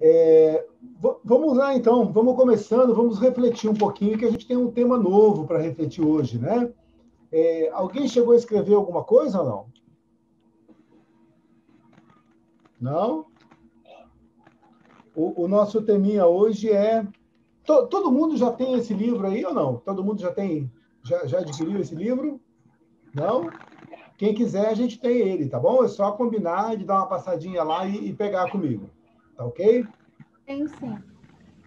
É, vamos lá, então, vamos começando, vamos refletir um pouquinho, que a gente tem um tema novo para refletir hoje, né? É, alguém chegou a escrever alguma coisa ou não? Não? O, o nosso teminha hoje é. To, todo mundo já tem esse livro aí ou não? Todo mundo já tem. Já, já adquiriu esse livro? Não? Quem quiser, a gente tem ele, tá bom? É só combinar de dar uma passadinha lá e, e pegar comigo. Tá ok? Tem sim.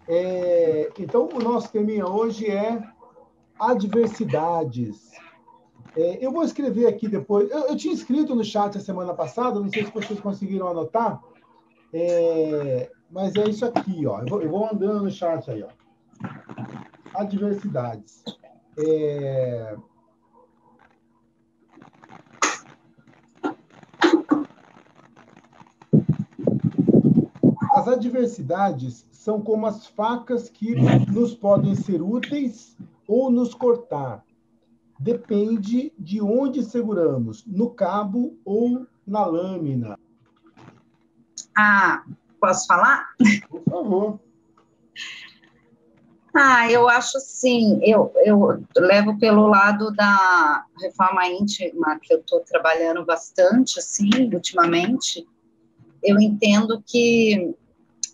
É, então, o nosso tema hoje é adversidades. É, eu vou escrever aqui depois. Eu, eu, tinha escrito no chat a semana passada, não sei se vocês conseguiram anotar, é, mas é isso aqui, ó. Eu vou, eu vou, andando no chat aí, ó. Adversidades. É, As adversidades são como as facas que nos podem ser úteis ou nos cortar. Depende de onde seguramos, no cabo ou na lâmina. Ah, posso falar? Por favor. Ah, eu acho assim, eu, eu levo pelo lado da reforma íntima, que eu estou trabalhando bastante, assim, ultimamente. Eu entendo que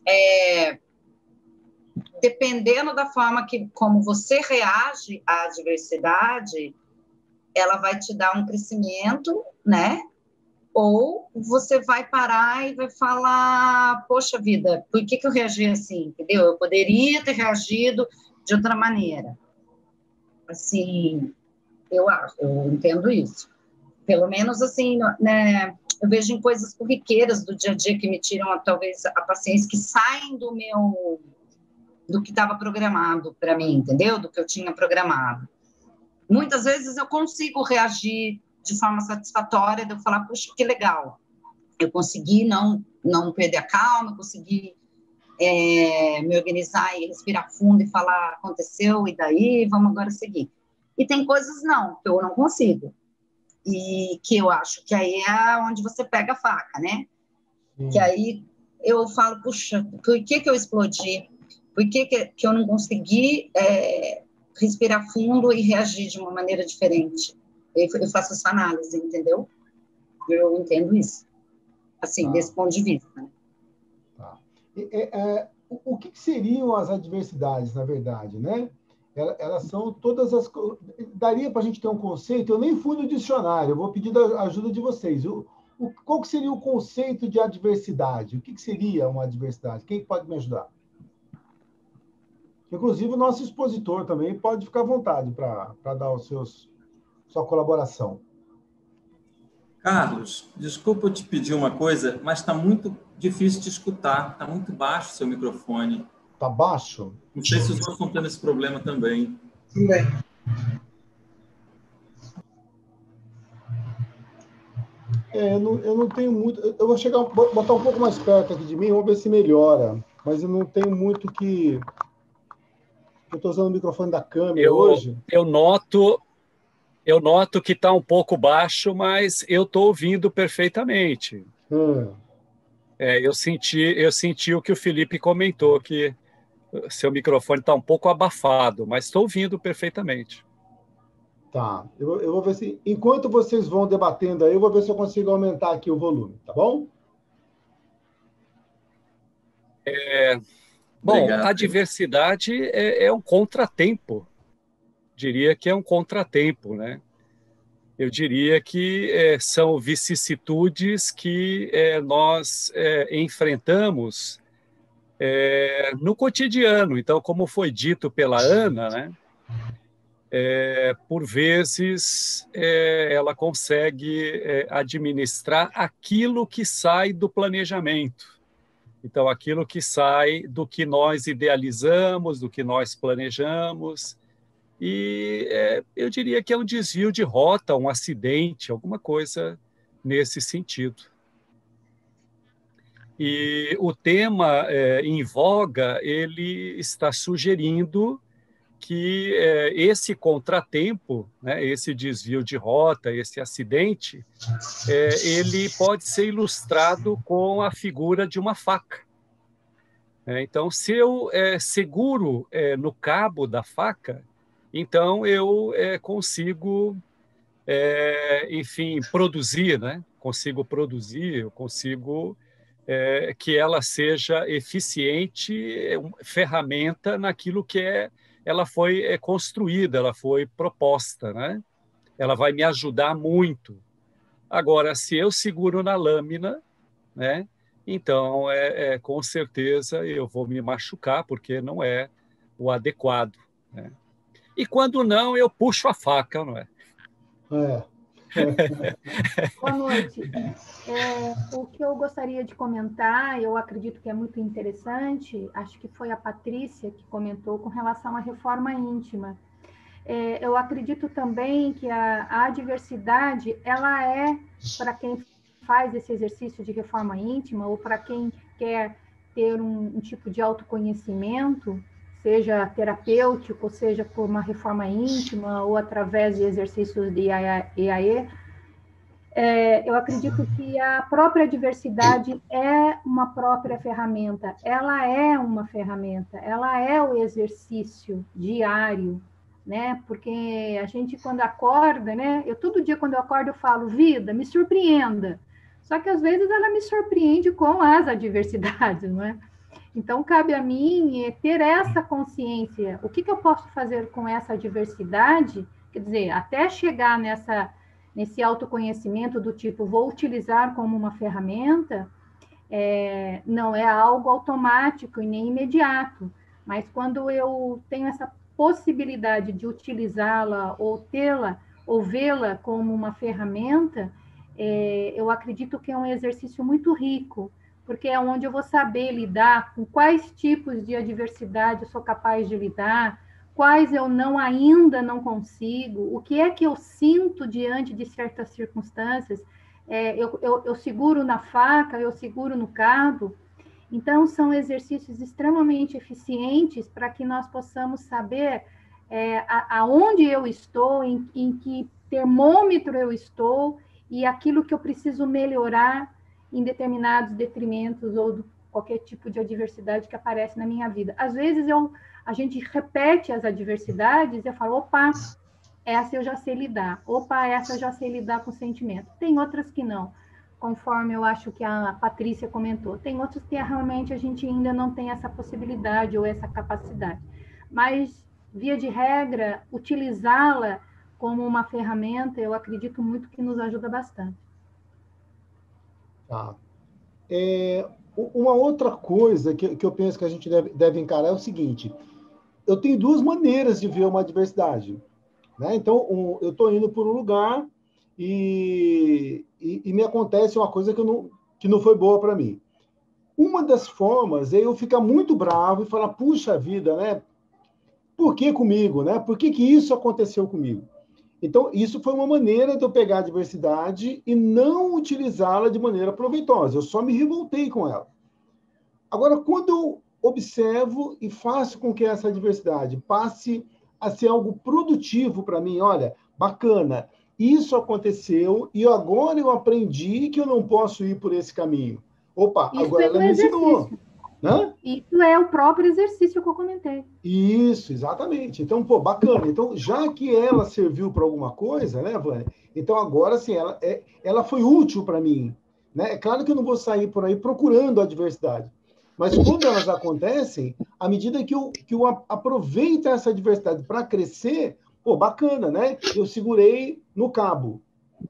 é, dependendo da forma que como você reage à adversidade, ela vai te dar um crescimento, né? Ou você vai parar e vai falar, poxa vida, por que, que eu reagi assim? Entendeu? Eu poderia ter reagido de outra maneira. Assim, eu acho, eu entendo isso. Pelo menos assim, né? eu vejo em coisas corriqueiras do dia a dia que me tiram talvez a paciência, que saem do meu do que estava programado para mim, entendeu? Do que eu tinha programado. Muitas vezes eu consigo reagir de forma satisfatória, de eu falar, puxa, que legal, eu consegui não não perder a calma, consegui é, me organizar e respirar fundo e falar aconteceu e daí vamos agora seguir. E tem coisas não que eu não consigo. E que eu acho que aí é onde você pega a faca, né? Hum. Que aí eu falo, puxa, por que, que eu explodi? Por que, que, que eu não consegui é, respirar fundo e reagir de uma maneira diferente? Eu, eu faço essa análise, entendeu? Eu entendo isso, assim, tá. desse ponto de vista. Né? Tá. É, é, o que, que seriam as adversidades, na verdade, né? Elas são todas as. Daria para a gente ter um conceito, eu nem fui no dicionário, eu vou pedir a ajuda de vocês. O, o, qual que seria o conceito de adversidade? O que, que seria uma adversidade? Quem pode me ajudar? Inclusive, o nosso expositor também pode ficar à vontade para dar os seus, sua colaboração. Carlos, desculpa eu te pedir uma coisa, mas está muito difícil de escutar, está muito baixo o seu microfone. Tá baixo? Não sei se os outros estão tendo esse problema também. Também. É, eu não, eu não tenho muito. Eu vou chegar, botar um pouco mais perto aqui de mim, vamos ver se melhora. Mas eu não tenho muito que. Eu estou usando o microfone da câmera eu, hoje. Eu noto, eu noto que está um pouco baixo, mas eu estou ouvindo perfeitamente. Hum. É, eu senti, eu senti o que o Felipe comentou que seu microfone está um pouco abafado, mas estou ouvindo perfeitamente. Tá, eu, eu vou ver se. Enquanto vocês vão debatendo aí, eu vou ver se eu consigo aumentar aqui o volume, tá bom? É, bom, a diversidade é, é um contratempo. Diria que é um contratempo, né? eu diria que é, são vicissitudes que é, nós é, enfrentamos é, no cotidiano. Então, como foi dito pela Ana, né, é, por vezes é, ela consegue é, administrar aquilo que sai do planejamento. Então, aquilo que sai do que nós idealizamos, do que nós planejamos. E é, eu diria que é um desvio de rota, um acidente, alguma coisa nesse sentido. E o tema é, em voga, ele está sugerindo que é, esse contratempo, né, esse desvio de rota, esse acidente, é, ele pode ser ilustrado com a figura de uma faca. É, então, se eu é, seguro é, no cabo da faca, então eu consigo, enfim, produzir, né? Consigo produzir, eu consigo é, que ela seja eficiente, é ferramenta naquilo que é, ela foi é, construída, ela foi proposta, né? Ela vai me ajudar muito. Agora, se eu seguro na lâmina, né? Então, é, é com certeza eu vou me machucar porque não é o adequado. Né? E quando não, eu puxo a faca, não é? É. Boa noite. É, o que eu gostaria de comentar, eu acredito que é muito interessante, acho que foi a Patrícia que comentou com relação à reforma íntima. É, eu acredito também que a, a diversidade, ela é, para quem faz esse exercício de reforma íntima ou para quem quer ter um, um tipo de autoconhecimento, seja terapêutico, seja por uma reforma íntima ou através de exercícios de IAE, é, eu acredito que a própria diversidade é uma própria ferramenta, ela é uma ferramenta, ela é o exercício diário, né? Porque a gente quando acorda, né? Eu todo dia quando eu acordo eu falo, vida, me surpreenda. Só que às vezes ela me surpreende com as adversidades, não é? Então, cabe a mim é, ter essa consciência. O que, que eu posso fazer com essa diversidade? Quer dizer, até chegar nessa, nesse autoconhecimento do tipo, vou utilizar como uma ferramenta, é, não é algo automático e nem imediato. Mas quando eu tenho essa possibilidade de utilizá-la ou tê-la, ou vê-la como uma ferramenta, é, eu acredito que é um exercício muito rico porque é onde eu vou saber lidar com quais tipos de adversidade eu sou capaz de lidar, quais eu não ainda não consigo, o que é que eu sinto diante de certas circunstâncias, é, eu, eu, eu seguro na faca, eu seguro no cabo. Então, são exercícios extremamente eficientes para que nós possamos saber é, aonde eu estou, em, em que termômetro eu estou e aquilo que eu preciso melhorar em determinados detrimentos ou do, qualquer tipo de adversidade que aparece na minha vida. Às vezes eu, a gente repete as adversidades e eu falo, opa, essa eu já sei lidar, opa, essa eu já sei lidar com o sentimento. Tem outras que não, conforme eu acho que a Patrícia comentou. Tem outras que é, realmente a gente ainda não tem essa possibilidade ou essa capacidade. Mas, via de regra, utilizá-la como uma ferramenta, eu acredito muito que nos ajuda bastante. Tá? É, uma outra coisa que, que eu penso que a gente deve, deve encarar é o seguinte: eu tenho duas maneiras de ver uma diversidade. Né? Então, um, eu estou indo por um lugar e, e, e, me acontece uma coisa que, não, que não foi boa para mim. Uma das formas é eu ficar muito bravo e falar: puxa vida, né? Por que comigo, né? Por que, que isso aconteceu comigo? Então, isso foi uma maneira de eu pegar a diversidade e não utilizá-la de maneira proveitosa. Eu só me revoltei com ela. Agora, quando eu observo e faço com que essa diversidade passe a ser algo produtivo para mim, olha, bacana, isso aconteceu e agora eu aprendi que eu não posso ir por esse caminho. Opa, isso agora é ela me exercício. ensinou. Né? Isso é o próprio exercício que eu comentei. Isso, exatamente. Então, pô, bacana. Então, já que ela serviu para alguma coisa, né, Vânia? Então, agora, assim, ela, é, ela foi útil para mim. Né? É claro que eu não vou sair por aí procurando a diversidade. Mas quando elas acontecem, à medida que eu, que eu aproveito essa diversidade para crescer, pô, bacana, né? Eu segurei no cabo.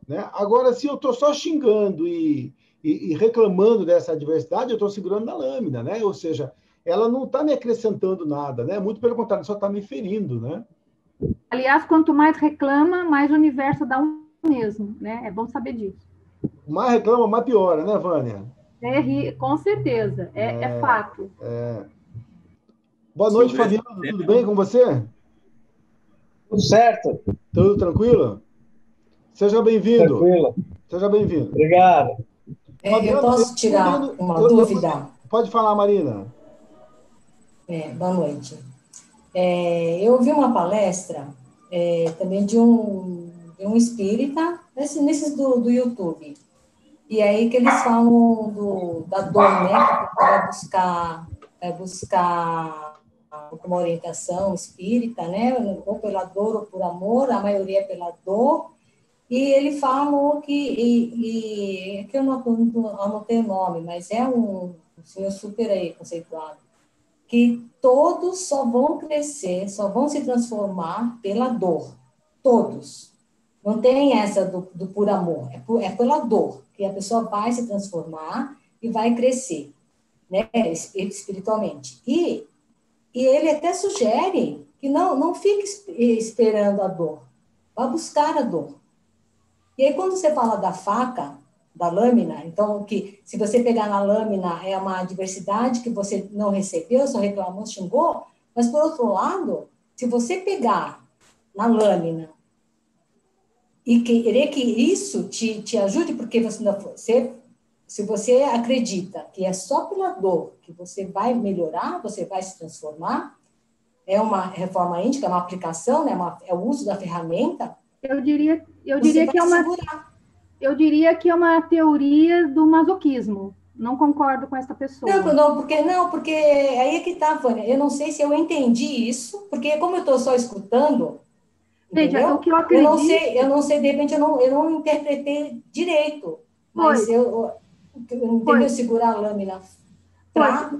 Né? Agora, se eu estou só xingando e, e, e reclamando dessa adversidade, eu estou segurando na lâmina, né? Ou seja, ela não está me acrescentando nada, né? Muito pelo contrário, só está me ferindo, né? Aliás, quanto mais reclama, mais o universo dá um mesmo, né? É bom saber disso. Mais reclama, mais piora, né, Vânia? É, com certeza, é, é, é fato. É. Boa noite, Sim, Fabiano. Tudo bem com você? Tudo certo. Tudo tranquilo? Seja bem-vindo. Tranquilo. Seja bem-vindo. Obrigado. É, eu posso tirar eu, uma eu, dúvida? Pode falar, Marina. É, boa noite. É, eu ouvi uma palestra é, também de um, de um espírita, nesse, nesses do, do YouTube. E aí que eles falam do, da dor, né? Que vai buscar, vai buscar uma orientação espírita, né? Ou pela dor ou por amor, a maioria é pela dor, e ele falou que, e, e, é que eu não anotei o nome, mas é um, um senhor super aí conceituado, que todos só vão crescer, só vão se transformar pela dor. Todos. Não tem essa do, do por amor, é, por, é pela dor que a pessoa vai se transformar e vai crescer, né, espiritualmente. E, e ele até sugere que não, não fique esperando a dor, vá buscar a dor. E aí, quando você fala da faca, da lâmina, então, que se você pegar na lâmina é uma adversidade que você não recebeu, só reclamou, xingou, mas, por outro lado, se você pegar na lâmina e querer que isso te, te ajude, porque você, você, se você acredita que é só pela dor que você vai melhorar, você vai se transformar, é uma reforma índica, é uma aplicação, né, é uma, é o uso da ferramenta, eu diria, eu diria que é uma segurar. eu diria que é uma teoria do masoquismo. Não concordo com essa pessoa. Não, não, porque não, porque aí é que tá, Fânia. Eu não sei se eu entendi isso, porque como eu estou só escutando, Veja, é o que eu acredito. Eu não sei, eu não sei, de repente eu não, eu não interpretei direito. Mas Foi. eu, eu entendeu segurar a lâmina. Pra...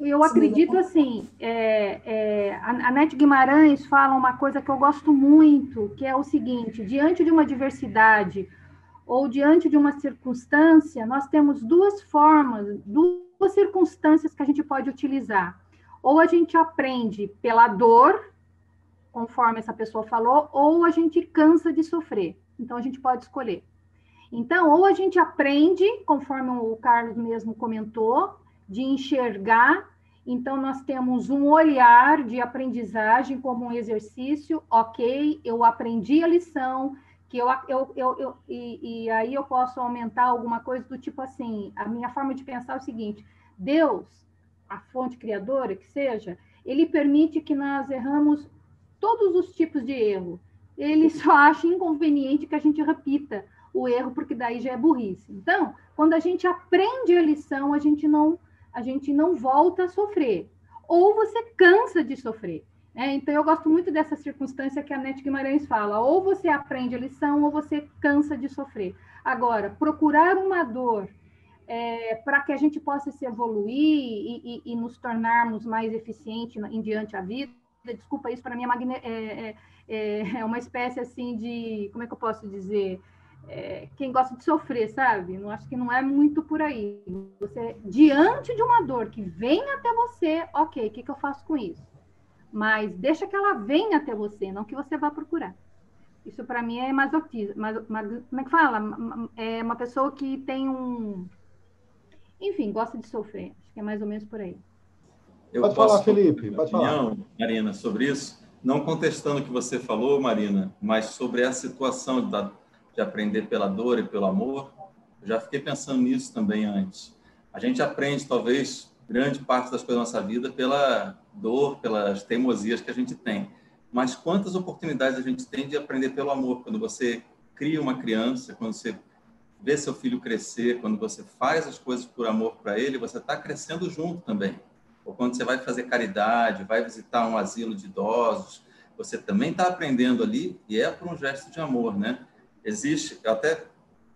Eu acredito assim, é, é, a Nete Guimarães fala uma coisa que eu gosto muito, que é o seguinte: diante de uma diversidade ou diante de uma circunstância, nós temos duas formas, duas circunstâncias que a gente pode utilizar. Ou a gente aprende pela dor, conforme essa pessoa falou, ou a gente cansa de sofrer. Então a gente pode escolher. Então, ou a gente aprende, conforme o Carlos mesmo comentou, de enxergar. Então, nós temos um olhar de aprendizagem como um exercício, ok, eu aprendi a lição, que eu, eu, eu, eu e, e aí eu posso aumentar alguma coisa do tipo assim, a minha forma de pensar é o seguinte, Deus, a fonte criadora que seja, ele permite que nós erramos todos os tipos de erro. Ele só acha inconveniente que a gente repita o erro, porque daí já é burrice. Então, quando a gente aprende a lição, a gente não a gente não volta a sofrer, ou você cansa de sofrer. Né? Então, eu gosto muito dessa circunstância que a Nete Guimarães fala: ou você aprende a lição, ou você cansa de sofrer. Agora, procurar uma dor é, para que a gente possa se evoluir e, e, e nos tornarmos mais eficientes em diante a vida, desculpa, isso para mim é é, é, é, é uma espécie assim de. Como é que eu posso dizer? é, quem gosta de sofrer, sabe? Não acho que não é muito por aí. Você diante de uma dor que vem até você, ok, o que, que eu faço com isso? Mas deixa que ela venha até você, não que você vá procurar. Isso para mim é masoquismo. Mas, mas, como é que fala? É uma pessoa que tem um, enfim, gosta de sofrer. Acho que é mais ou menos por aí. Eu pode falar, Felipe. Pode opinião, falar, Marina, sobre isso. Não contestando o que você falou, Marina, mas sobre a situação da de aprender pela dor e pelo amor, eu já fiquei pensando nisso também antes. A gente aprende, talvez, grande parte das coisas da nossa vida pela dor, pelas teimosias que a gente tem. Mas quantas oportunidades a gente tem de aprender pelo amor? Quando você cria uma criança, quando você vê seu filho crescer, quando você faz as coisas por amor para ele, você está crescendo junto também. Ou quando você vai fazer caridade, vai visitar um asilo de idosos, você também está aprendendo ali e é por um gesto de amor, né? existe, até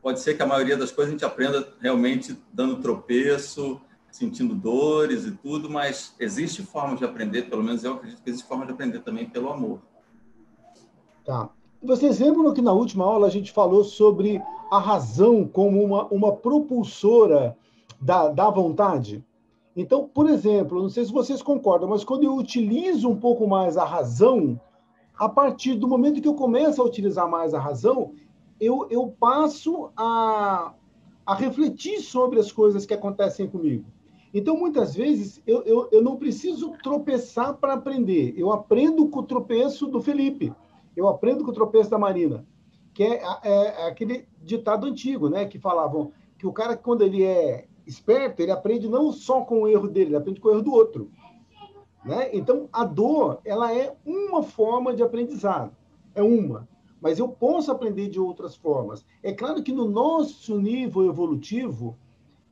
pode ser que a maioria das coisas a gente aprenda realmente dando tropeço, sentindo dores e tudo, mas existe forma de aprender, pelo menos eu acredito que existe forma de aprender também pelo amor. Tá. Vocês lembram que na última aula a gente falou sobre a razão como uma, uma propulsora da, da vontade? Então, por exemplo, não sei se vocês concordam, mas quando eu utilizo um pouco mais a razão, a partir do momento que eu começo a utilizar mais a razão, eu, eu passo a, a refletir sobre as coisas que acontecem comigo. Então, muitas vezes, eu, eu, eu não preciso tropeçar para aprender. Eu aprendo com o tropeço do Felipe. Eu aprendo com o tropeço da Marina. Que é, é, é aquele ditado antigo, né? Que falavam que o cara, quando ele é esperto, ele aprende não só com o erro dele, ele aprende com o erro do outro. Né? Então, a dor, ela é uma forma de aprendizado. É uma mas eu posso aprender de outras formas. É claro que no nosso nível evolutivo,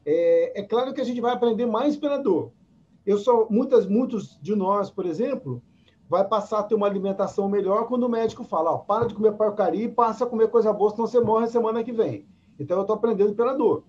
é, é claro que a gente vai aprender mais pela dor. Eu só, muitas, muitos de nós, por exemplo, vai passar a ter uma alimentação melhor quando o médico fala, ó, para de comer porcaria e passa a comer coisa boa, senão você morre semana que vem. Então eu estou aprendendo pela dor.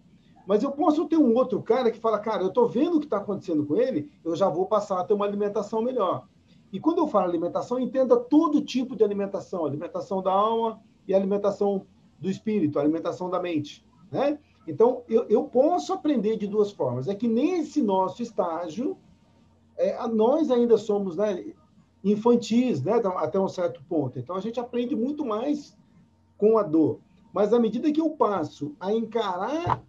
Mas eu posso ter um outro cara que fala, cara, eu estou vendo o que está acontecendo com ele, eu já vou passar a ter uma alimentação melhor. E quando eu falo alimentação, entenda todo tipo de alimentação: alimentação da alma e alimentação do espírito, alimentação da mente. Né? Então, eu, eu posso aprender de duas formas. É que nesse nosso estágio, é, nós ainda somos né, infantis, né, até um certo ponto. Então, a gente aprende muito mais com a dor. Mas à medida que eu passo a encarar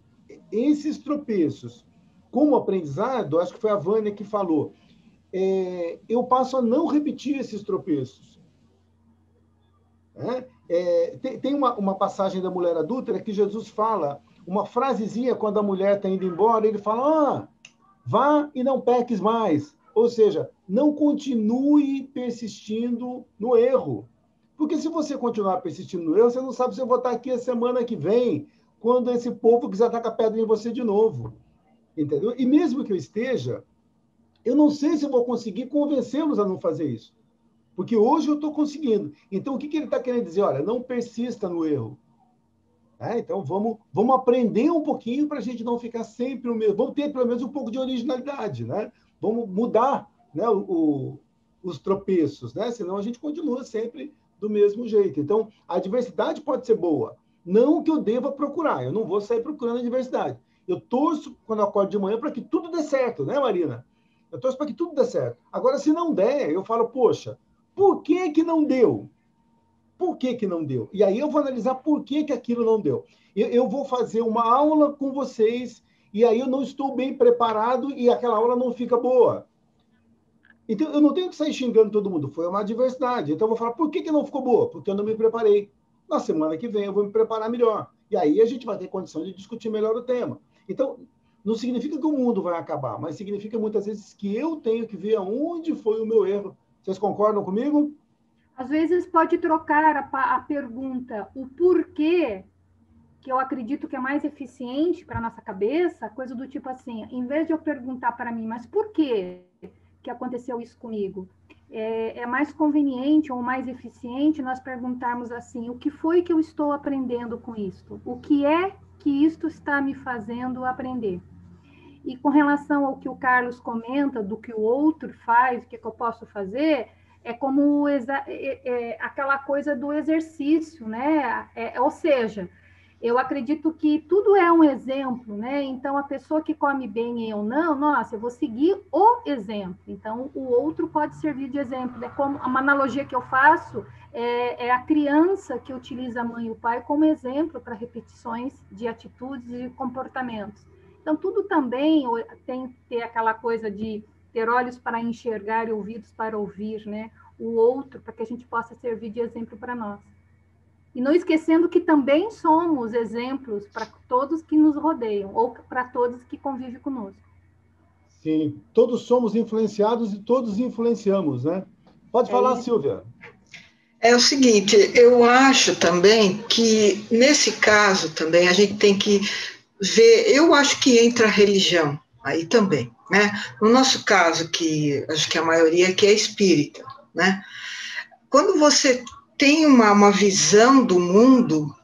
esses tropeços como aprendizado, acho que foi a Vânia que falou, é, eu passo a não repetir esses tropeços. É? É, tem, tem uma, uma, passagem da mulher adúltera que Jesus fala, uma frasezinha quando a mulher está indo embora, ele fala: ah, vá e não peques mais. Ou seja, não continue persistindo no erro. Porque se você continuar persistindo no erro, você não sabe se eu vou estar tá aqui a semana que vem, quando esse povo quiser tacar tá pedra em você de novo. Entendeu? E mesmo que eu esteja, eu não sei se vou conseguir convencê-los a não fazer isso. Porque hoje eu estou conseguindo. Então, o que, que ele está querendo dizer? Olha, não persista no erro. É, então, vamos, vamos aprender um pouquinho para a gente não ficar sempre o mesmo. Vamos ter, pelo menos, um pouco de originalidade. Né? Vamos mudar né, o, o, os tropeços, né? senão a gente continua sempre do mesmo jeito. Então, a diversidade pode ser boa. Não que eu deva procurar. Eu não vou sair procurando a diversidade. Eu torço, quando eu acordo de manhã, para que tudo dê certo, né, Marina? Eu torço para que tudo dê certo. Agora, se não der, eu falo, poxa, por que que não deu? Por que que não deu? E aí eu vou analisar por que que aquilo não deu. Eu, eu vou fazer uma aula com vocês e aí eu não estou bem preparado e aquela aula não fica boa. Então, eu não tenho que sair xingando todo mundo. Foi uma adversidade. Então, eu vou falar, por que que não ficou boa? Porque eu não me preparei. Na semana que vem eu vou me preparar melhor. E aí a gente vai ter condição de discutir melhor o tema. Então, não significa que o mundo vai acabar, mas significa muitas vezes que eu tenho que ver aonde foi o meu erro. Vocês concordam comigo? Às vezes pode trocar a, a pergunta, o porquê, que eu acredito que é mais eficiente para nossa cabeça, coisa do tipo assim, em vez de eu perguntar para mim, mas por quê que aconteceu isso comigo? É, é mais conveniente ou mais eficiente nós perguntarmos assim, o que foi que eu estou aprendendo com isto? O que é que isto está me fazendo aprender? E com relação ao que o Carlos comenta, do que o outro faz, o que, é que eu posso fazer, é como é, é, é, aquela coisa do exercício, né? É, ou seja, eu acredito que tudo é um exemplo, né? Então, a pessoa que come bem e eu não, nossa, eu vou seguir o exemplo. Então, o outro pode servir de exemplo. É como uma analogia que eu faço é, é a criança que utiliza a mãe e o pai como exemplo para repetições de atitudes e comportamentos. Então, tudo também tem que ter aquela coisa de ter olhos para enxergar e ouvidos para ouvir, né? O outro, para que a gente possa servir de exemplo para nós. E não esquecendo que também somos exemplos para todos que nos rodeiam, ou para todos que convivem conosco. Sim, todos somos influenciados e todos influenciamos, né? Pode é falar, é Silvia. É o seguinte, eu acho também que nesse caso também a gente tem que ver, eu acho que entra a religião aí também, né? No nosso caso, que acho que a maioria aqui é espírita, né? Quando você tem uma, uma visão do mundo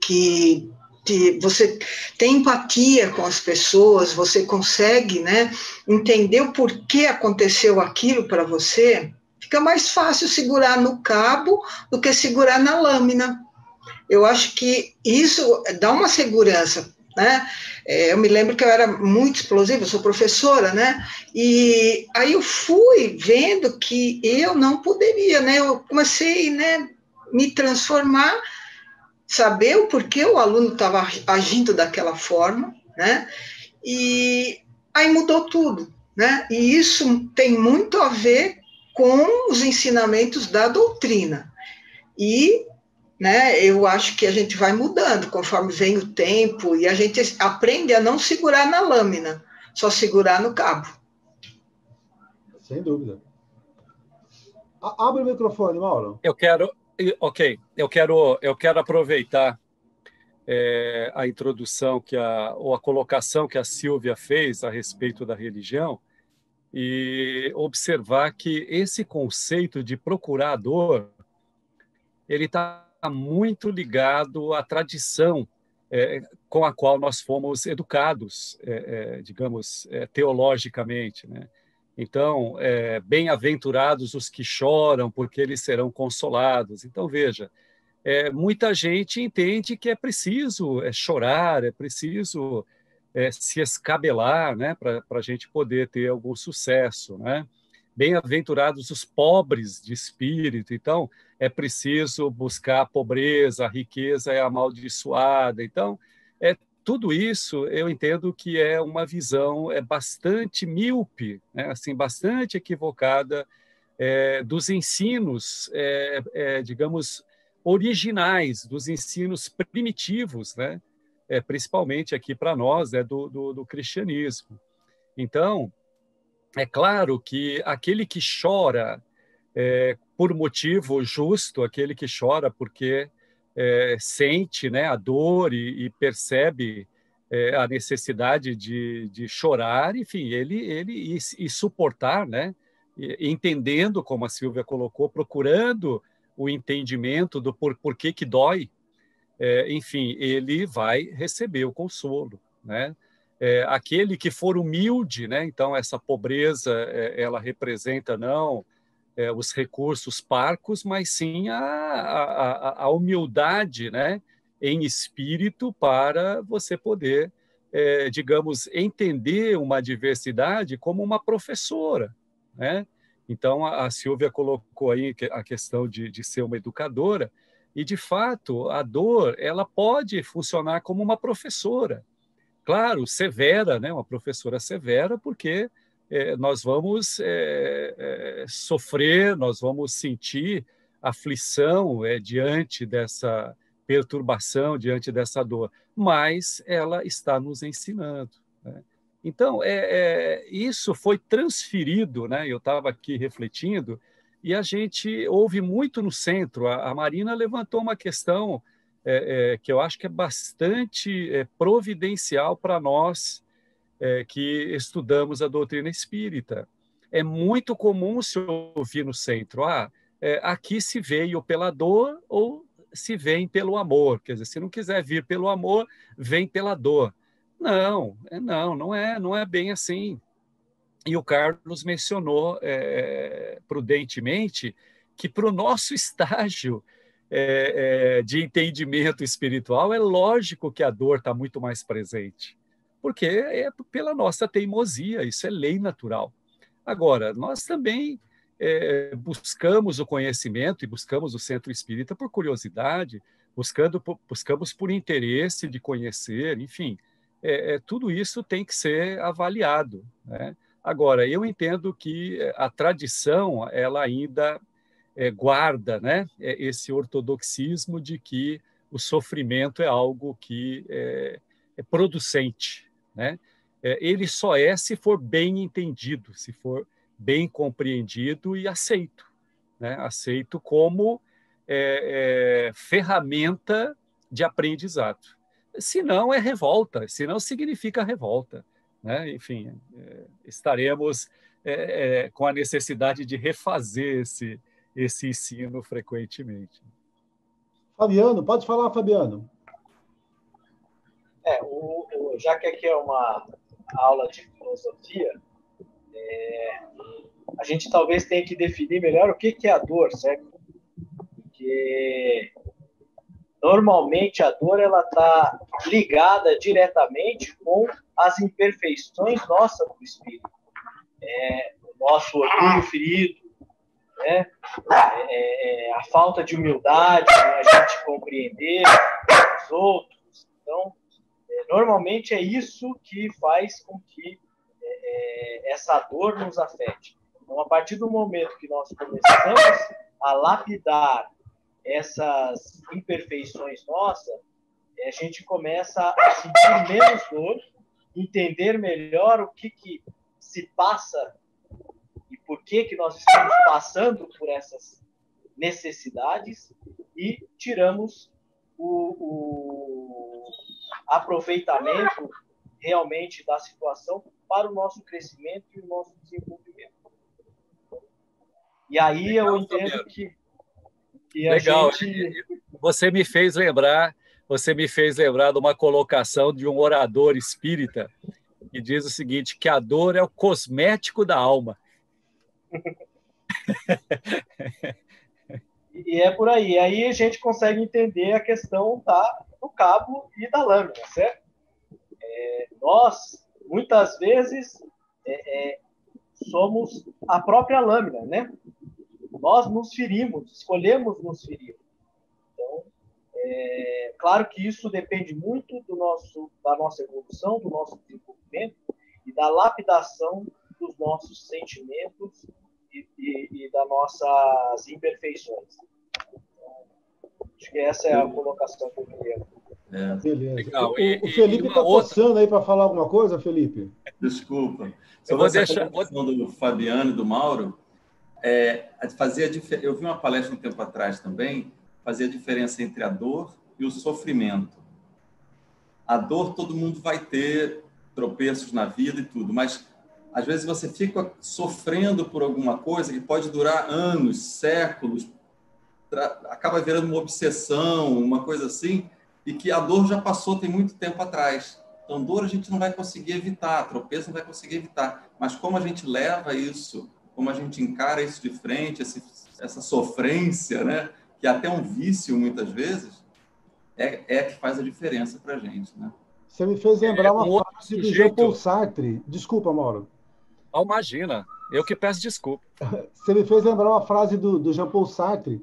que te, você tem empatia com as pessoas, você consegue, né, entender o porquê aconteceu aquilo para você, fica mais fácil segurar no cabo do que segurar na lâmina. Eu acho que isso dá uma segurança né? É, eu me lembro que eu era muito explosiva, sou professora, né? E aí eu fui vendo que eu não poderia, né? Eu comecei, né, me transformar, saber o porquê o aluno estava agindo daquela forma, né? E aí mudou tudo, né? E isso tem muito a ver com os ensinamentos da doutrina. E né? Eu acho que a gente vai mudando conforme vem o tempo e a gente aprende a não segurar na lâmina, só segurar no cabo. Sem dúvida. A abre o microfone, Mauro. Eu quero, ok, eu quero, eu quero aproveitar é, a introdução que a ou a colocação que a Silvia fez a respeito da religião e observar que esse conceito de procurador ele está muito ligado à tradição é, com a qual nós fomos educados, é, digamos, teologicamente. Né? Então, bem-aventurados os que choram, porque eles serão consolados. Então, veja, muita gente entende que é preciso chorar, é preciso se escabelar né, para a gente poder ter algum sucesso. Né? Bem-aventurados os pobres de espírito. Então, é preciso buscar a pobreza, a riqueza é amaldiçoada. Então, é tudo isso eu entendo que é uma visão é bastante míope, né? assim, bastante equivocada é, dos ensinos, é, é, digamos, originais, dos ensinos primitivos, né? É, principalmente aqui para nós, né? do, do, do cristianismo. Então, é claro que aquele que chora é, por motivo justo, aquele que chora porque é, sente né, a dor e, e percebe é, a necessidade de, de chorar, enfim, ele, ele e, e suportar, né, entendendo, como a Silvia colocou, procurando o entendimento do por, por que, que dói, é, enfim, ele vai receber o consolo. Né? É, aquele que for humilde, né? Então essa pobreza é, ela representa não é, os recursos parcos, mas sim a, a, a, humildade né, em espírito para você poder, é, digamos, entender uma diversidade como uma professora. Né? Então, a, a Silvia colocou aí a questão de, de ser uma educadora, e de fato, a dor ela pode funcionar como uma professora. Claro, severa, né? uma professora severa, porque é, nós vamos é, é, sofrer, nós vamos sentir aflição é, diante dessa perturbação, diante dessa dor, mas ela está nos ensinando. Né? Então, é, é isso foi transferido, né? eu estava aqui refletindo, e a gente ouve muito no centro. A, a Marina levantou uma questão é, é, que eu acho que é bastante é, providencial para nós é, que estudamos a doutrina espírita. É muito comum se ouvir no centro, ah, é, aqui se veio pela dor ou se vem pelo amor. Quer dizer, se não quiser vir pelo amor, vem pela dor. Não, é, não, não é, não é bem assim. E o Carlos mencionou é, prudentemente que para o nosso estágio é, é, de entendimento espiritual é lógico que a dor está muito mais presente porque é pela nossa teimosia, isso é lei natural. Agora, nós também é, buscamos o conhecimento e buscamos o centro espírita por curiosidade, buscando, buscamos por interesse de conhecer, enfim, é, é, tudo isso tem que ser avaliado. Né? Agora, eu entendo que é, a tradição ela ainda é, guarda né, é, esse ortodoxismo de que o sofrimento é algo que é, é producente, né? É, ele só é se for bem entendido, se for bem compreendido e aceito. Né? Aceito como é, é, ferramenta de aprendizado. Se não, é revolta, se não, significa revolta. Né? Enfim, é, estaremos é, é, com a necessidade de refazer esse, esse ensino frequentemente. Fabiano, pode falar, Fabiano. É, o, o, já que aqui é uma aula de filosofia, é, a gente talvez tenha que definir melhor o que, que é a dor, certo? Porque normalmente a dor ela está ligada diretamente com as imperfeições nossas do espírito, é, o nosso orgulho ferido, né? É, é a falta de humildade, né? a gente compreender os outros. Então, Normalmente é isso que faz com que é, é, essa dor nos afete. Então, a partir do momento que nós começamos a lapidar essas imperfeições nossas, é, a gente começa a sentir menos dor, entender melhor o que, que se passa e por que, que nós estamos passando por essas necessidades e tiramos o, o aproveitamento realmente da situação para o nosso crescimento e o nosso desenvolvimento. E aí Legal, eu entendo Fabiano. que, que Legal. Gente... Você me fez lembrar, você me fez lembrar de uma colocação de um orador espírita que diz o seguinte, que a dor é o cosmético da alma. e é por aí. Aí a gente consegue entender a questão da do cabo e da lâmina, certo? É, nós, muitas vezes, é, é, somos a própria lâmina, né? Nós nos ferimos, escolhemos nos ferir. Então, é, claro que isso depende muito do nosso, da nossa evolução, do nosso desenvolvimento e da lapidação dos nossos sentimentos e, e, e das nossas imperfeições. Acho que essa é a colocação que eu queria. É. Ah, beleza. Legal. E, o, Felipe está coçando outra... aí para falar alguma coisa, Felipe? Desculpa. eu vou deixar. A questão do Fabiano e do Mauro. É, fazia, eu vi uma palestra um tempo atrás também, fazia a diferença entre a dor e o sofrimento. A dor todo mundo vai ter tropeços na vida e tudo, mas às vezes você fica sofrendo por alguma coisa que pode durar anos, séculos, acaba virando uma obsessão, uma coisa assim, e que a dor já passou tem muito tempo atrás. Então, dor a gente não vai conseguir evitar, tropeço não vai conseguir evitar, mas como a gente leva isso, como a gente encara isso de frente, esse, essa sofrência, né, que é até um vício muitas vezes, é, é que faz a diferença para a gente, né? Você me fez lembrar é, uma frase do Jean Paul Sartre. Desculpa, Mauro. imagina, eu que peço desculpa. Você me fez lembrar uma frase do, do Jean Paul Sartre,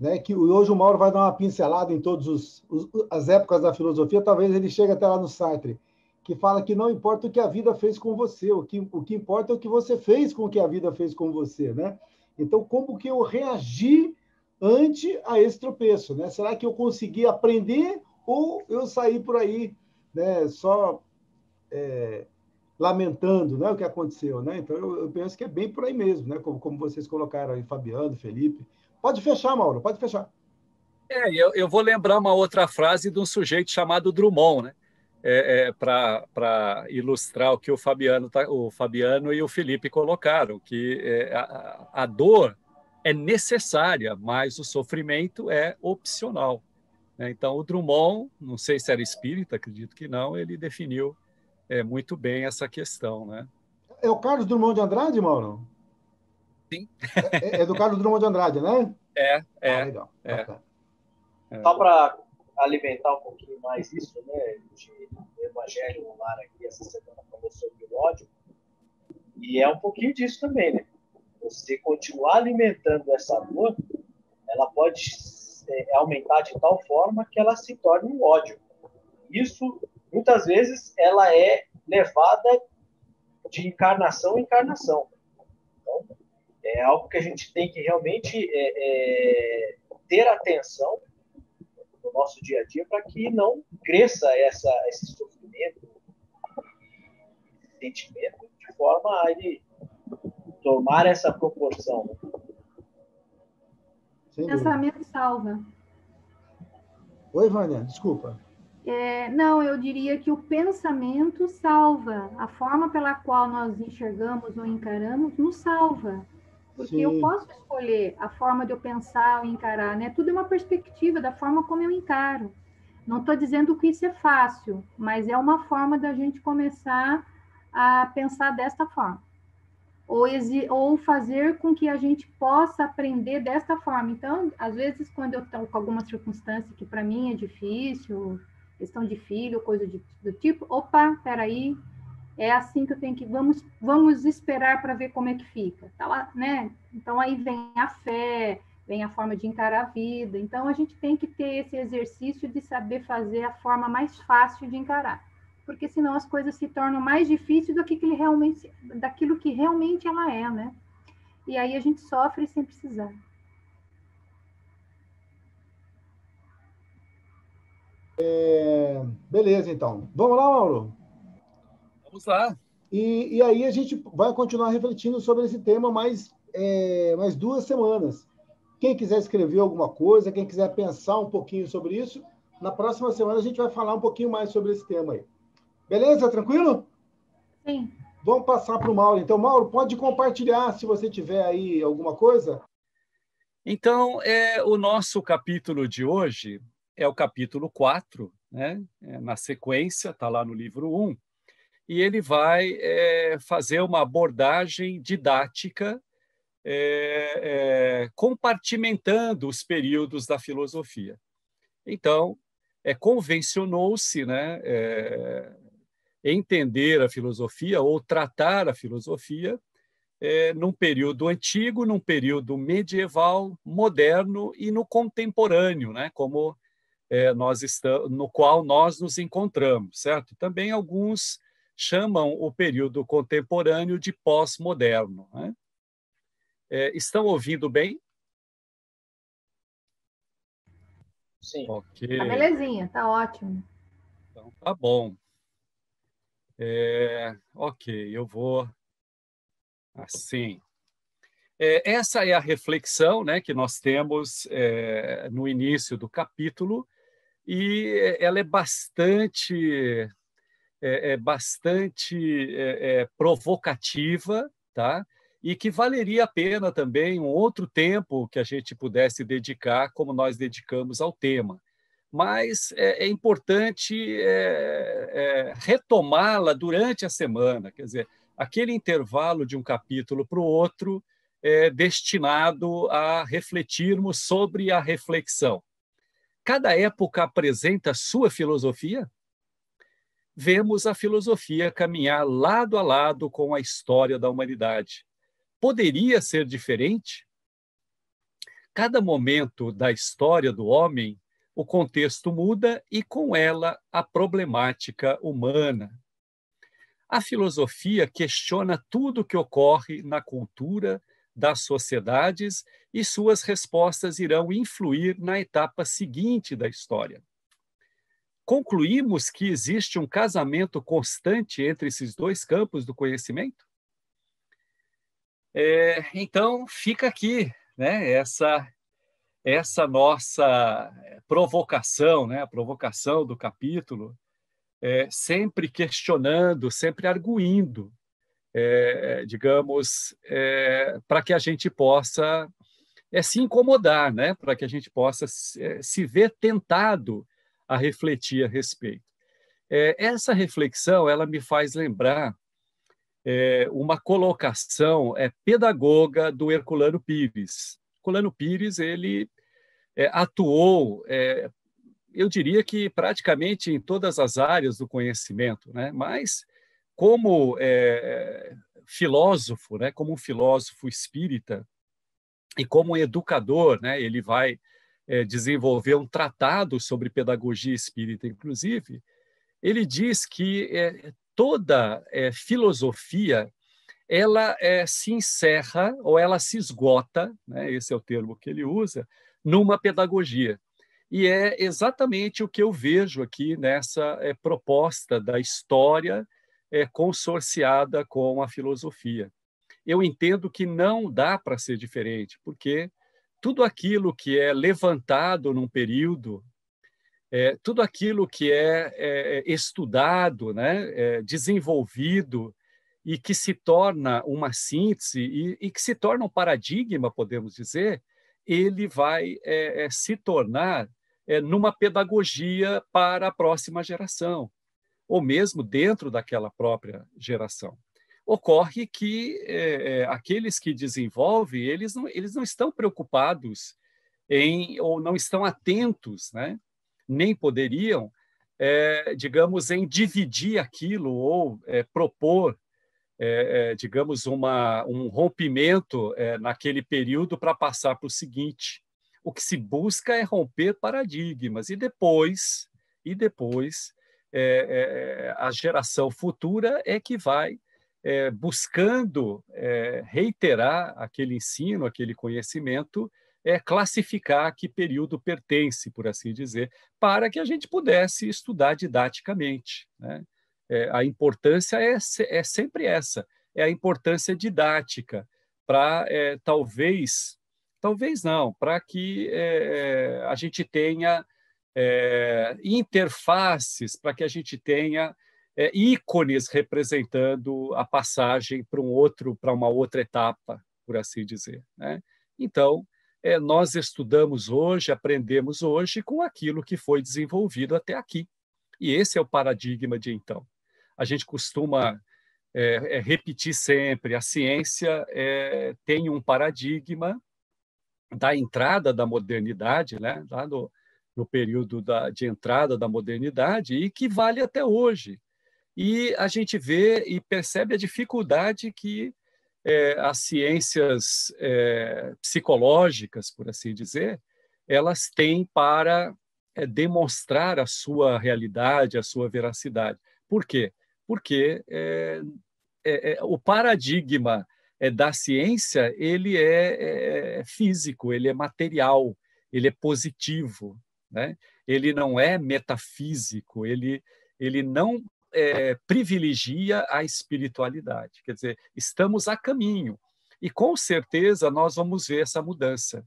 né, que hoje o Mauro vai dar uma pincelada em todas as épocas da filosofia, talvez ele chegue até lá no Sartre, que fala que não importa o que a vida fez com você, o que, o que importa é o que você fez com o que a vida fez com você. Né? Então, como que eu reagi ante a esse tropeço? Né? Será que eu consegui aprender ou eu saí por aí né, só é, lamentando né, o que aconteceu? Né? Então, eu, eu, penso que é bem por aí mesmo, né? como, como vocês colocaram aí, Fabiano, Felipe, Pode fechar, Mauro, pode fechar. É, eu, eu vou lembrar uma outra frase de um sujeito chamado Drummond, né? É, é, para ilustrar o que o Fabiano, tá, o Fabiano e o Felipe colocaram, que é, a, a, dor é necessária, mas o sofrimento é opcional. Né? Então, o Drummond, não sei se era espírita, acredito que não, ele definiu é, muito bem essa questão. Né? É o Carlos Drummond de Andrade, Mauro? Sim. É, é, do Carlos Drummond de Andrade, né? É, é. Ah, legal. É. é. Só para alimentar um pouquinho mais isso, né? O Evangelho no aqui essa semana falou sobre o ódio. E é um pouquinho disso também, né? Você continuar alimentando essa dor, ela pode é, aumentar de tal forma que ela se torne um ódio. Isso, muitas vezes, ela é levada de encarnação em encarnação. Então, é algo que a gente tem que realmente é, é, ter atenção no nosso dia a dia para que não cresça essa, esse sofrimento, esse sentimento, de forma a ele tomar essa proporção. Né? Pensamento salva. Oi, Vânia, desculpa. É, não, eu diria que o pensamento salva. A forma pela qual nós enxergamos ou encaramos nos salva. Porque Sim. eu posso escolher a forma de eu pensar ou encarar, né? Tudo é uma perspectiva da forma como eu encaro. Não estou dizendo que isso é fácil, mas é uma forma da gente começar a pensar desta forma. Ou, ou fazer com que a gente possa aprender desta forma. Então, às vezes, quando eu estou com alguma circunstância que para mim é difícil, questão de filho, coisa de, do tipo, opa, peraí, aí é assim que eu tenho que vamos vamos esperar para ver como é que fica tá né então aí vem a fé vem a forma de encarar a vida então a gente tem que ter esse exercício de saber fazer a forma mais fácil de encarar porque senão as coisas se tornam mais difíceis do que, que realmente daquilo que realmente ela é né e aí a gente sofre sem precisar é... beleza então vamos lá Mauro Vamos lá. E, e aí a gente vai continuar refletindo sobre esse tema mais, é, mais duas semanas. Quem quiser escrever alguma coisa, quem quiser pensar um pouquinho sobre isso, na próxima semana a gente vai falar um pouquinho mais sobre esse tema aí. Beleza? Tranquilo? Sim. Vamos passar para o Mauro. Então, Mauro, pode compartilhar se você tiver aí alguma coisa. Então, é, o nosso capítulo de hoje é o capítulo 4, né? É, na sequência, está lá no livro 1, e ele vai é, fazer uma abordagem didática, é, é, compartimentando os períodos da filosofia. Então, é, convencionou-se né, entender a filosofia ou tratar a filosofia num período antigo, num período medieval, moderno e no contemporâneo, né, como nós estamos, no qual nós nos encontramos, certo? Também alguns chamam o período contemporâneo de pós-moderno. Né? É, estão ouvindo bem? Sim. Okay. Tá belezinha, tá ótimo. Então tá bom. É, ok, eu vou assim. É, essa é a reflexão né, que nós temos é, no início do capítulo, e é, ela é bastante é, é bastante é, é, provocativa, tá? E que valeria a pena também um outro tempo que a gente pudesse dedicar, como nós dedicamos ao tema. Mas é, é importante é, retomá-la durante a semana, quer dizer, aquele intervalo de um capítulo para o outro é destinado a refletirmos sobre a reflexão. Cada época apresenta sua filosofia? vemos a filosofia caminhar lado a lado com a história da humanidade. Poderia ser diferente? Cada momento da história do homem, o contexto muda e com ela a problemática humana. A filosofia questiona tudo o que ocorre na cultura, das sociedades e suas respostas irão influir na etapa seguinte da história concluímos que existe um casamento constante entre esses dois campos do conhecimento? É, então, fica aqui né, essa, essa nossa provocação, né, a provocação do capítulo, é, sempre questionando, sempre arguindo, é, digamos, é, para que a gente possa é se incomodar, né? para que a gente possa é, se ver tentado a refletir a respeito. É, essa reflexão ela me faz lembrar é, uma colocação é, pedagoga do Herculano Pires. Herculano Pires ele é, atuou, é, eu diria que praticamente em todas as áreas do conhecimento, né? mas como é, filósofo, né? como um filósofo espírita e como um educador, né? ele vai é, desenvolver um tratado sobre pedagogia espírita, inclusive, ele diz que é, toda é, filosofia ela é, se encerra ou ela se esgota, né, esse é o termo que ele usa, numa pedagogia. E é exatamente o que eu vejo aqui nessa é, proposta da história é, consorciada com a filosofia. Eu entendo que não dá para ser diferente, porque tudo aquilo que é levantado num período, é, tudo aquilo que é, é, é estudado, né, é desenvolvido e que se torna uma síntese e, e, que se torna um paradigma, podemos dizer, ele vai é, se tornar numa pedagogia para a próxima geração, ou mesmo dentro daquela própria geração. Ocorre que é, é aqueles que desenvolvem, eles não, eles não estão preocupados em, ou não estão atentos, né? nem poderiam, é, digamos, em dividir aquilo ou é, propor, é, é, digamos, uma, um rompimento naquele período para passar para o seguinte. O que se busca é romper paradigmas e depois, e depois, é, é, a geração futura é que vai é, buscando é, reiterar aquele ensino, aquele conhecimento, é, classificar a que período pertence, por assim dizer, para que a gente pudesse estudar didaticamente. Né? É, a importância é, é sempre essa, é a importância didática para é, talvez, talvez não, para que a gente tenha interfaces, para que a gente tenha é, ícones representando a passagem para um outro, para uma outra etapa, por assim dizer. Né? Então, é, nós estudamos hoje, aprendemos hoje com aquilo que foi desenvolvido até aqui. E esse é o paradigma de então. A gente costuma é, é repetir sempre: a ciência é, tem um paradigma da entrada da modernidade, né? lá no, no período da, de entrada da modernidade, e que vale até hoje e a gente vê e percebe a dificuldade que é, as ciências é, psicológicas, por assim dizer, elas têm para é, demonstrar a sua realidade, a sua veracidade. Por quê? Porque é, é, é, o paradigma da ciência ele é, físico, ele é material, ele é positivo, né? ele não é metafísico, ele, ele não é, privilegia a espiritualidade. Quer dizer, estamos a caminho. E com certeza nós vamos ver essa mudança.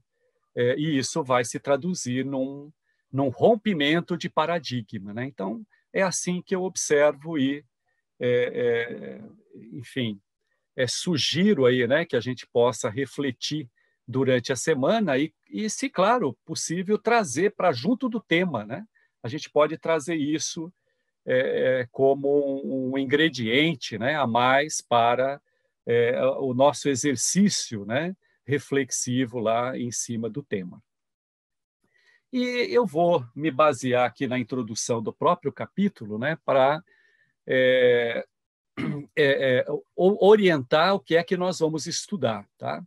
É, e isso vai se traduzir num, num rompimento de paradigma. Né? Então, é assim que eu observo e, é, é enfim, é sugiro aí né, que a gente possa refletir durante a semana e, e se, claro, possível, trazer para junto do tema. Né? A gente pode trazer isso é, é, como um ingrediente né, a mais para é, o nosso exercício né, reflexivo lá em cima do tema. E eu vou me basear aqui na introdução do próprio capítulo né, para é, é, é orientar o que é que nós vamos estudar. Tá?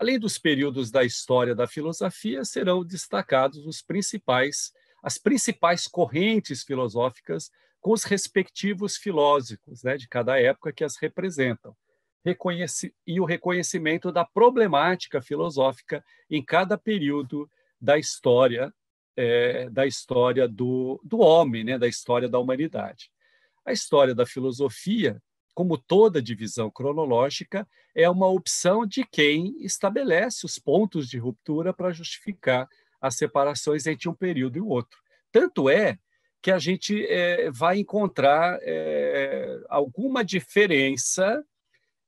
Além dos períodos da história da filosofia, serão destacados os principais as principais correntes filosóficas com os respectivos filósofos né, de cada época que as representam, Reconheci e o reconhecimento da problemática filosófica em cada período da história é, da história do, do homem, né, da história da humanidade. A história da filosofia, como toda divisão cronológica, é uma opção de quem estabelece os pontos de ruptura para justificar as separações entre um período e o outro. Tanto é que a gente é, vai encontrar é, alguma diferença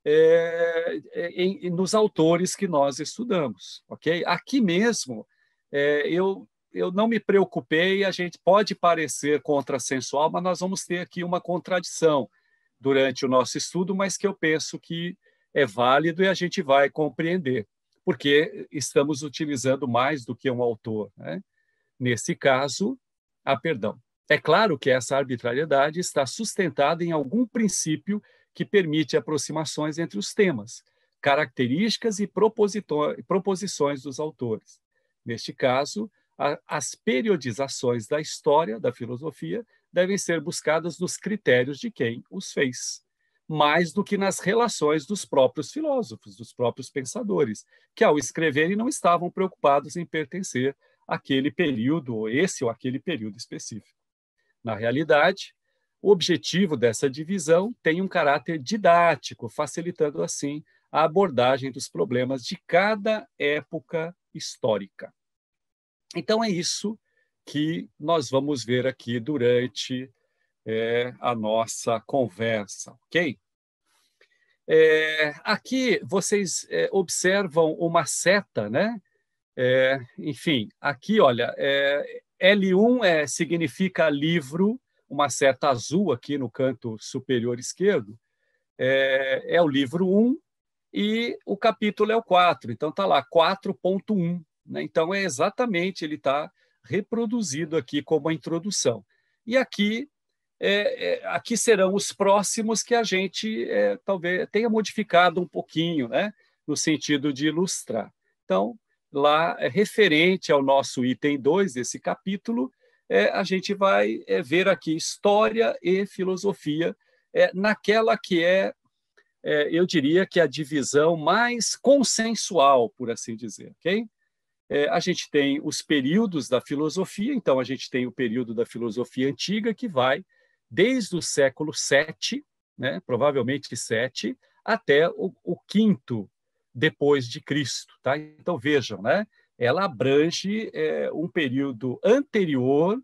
é, é em, nos autores que nós estudamos, ok? Aqui mesmo, é, eu, eu não me preocupei, a gente pode parecer contrassensual, mas nós vamos ter aqui uma contradição durante o nosso estudo, mas que eu penso que é válido e a gente vai compreender porque estamos utilizando mais do que um autor. Né? Nesse caso, há perdão. É claro que essa arbitrariedade está sustentada em algum princípio que permite aproximações entre os temas, características e proposições dos autores. Neste caso, a, as periodizações da história da filosofia devem ser buscadas nos critérios de quem os fez mais do que nas relações dos próprios filósofos, dos próprios pensadores, que ao escreverem não estavam preocupados em pertencer àquele período, ou esse ou aquele período específico. Na realidade, o objetivo dessa divisão tem um caráter didático, facilitando assim a abordagem dos problemas de cada época histórica. Então, é isso que nós vamos ver aqui durante é, a nossa conversa, ok? É, aqui vocês é, observam uma seta, né? É, enfim, aqui, olha, é, L1 é, significa livro, uma seta azul aqui no canto superior esquerdo, é, é o livro 1 e o capítulo é o 4, então está lá, 4.1. Né? Então, é exatamente, ele está reproduzido aqui como a introdução. E aqui é, é, aqui serão os próximos que a gente é, talvez tenha modificado um pouquinho, né? no sentido de ilustrar. Então, lá, é, referente ao nosso item 2 desse capítulo, é, a gente vai é, ver aqui história e filosofia naquela que é, eu diria que a divisão mais consensual, por assim dizer, ok? a gente tem os períodos da filosofia, então a gente tem o período da filosofia antiga que vai desde o século VII, né, provavelmente VII, até o, quinto depois de Cristo. Tá? Então vejam, né? ela abrange é, um período anterior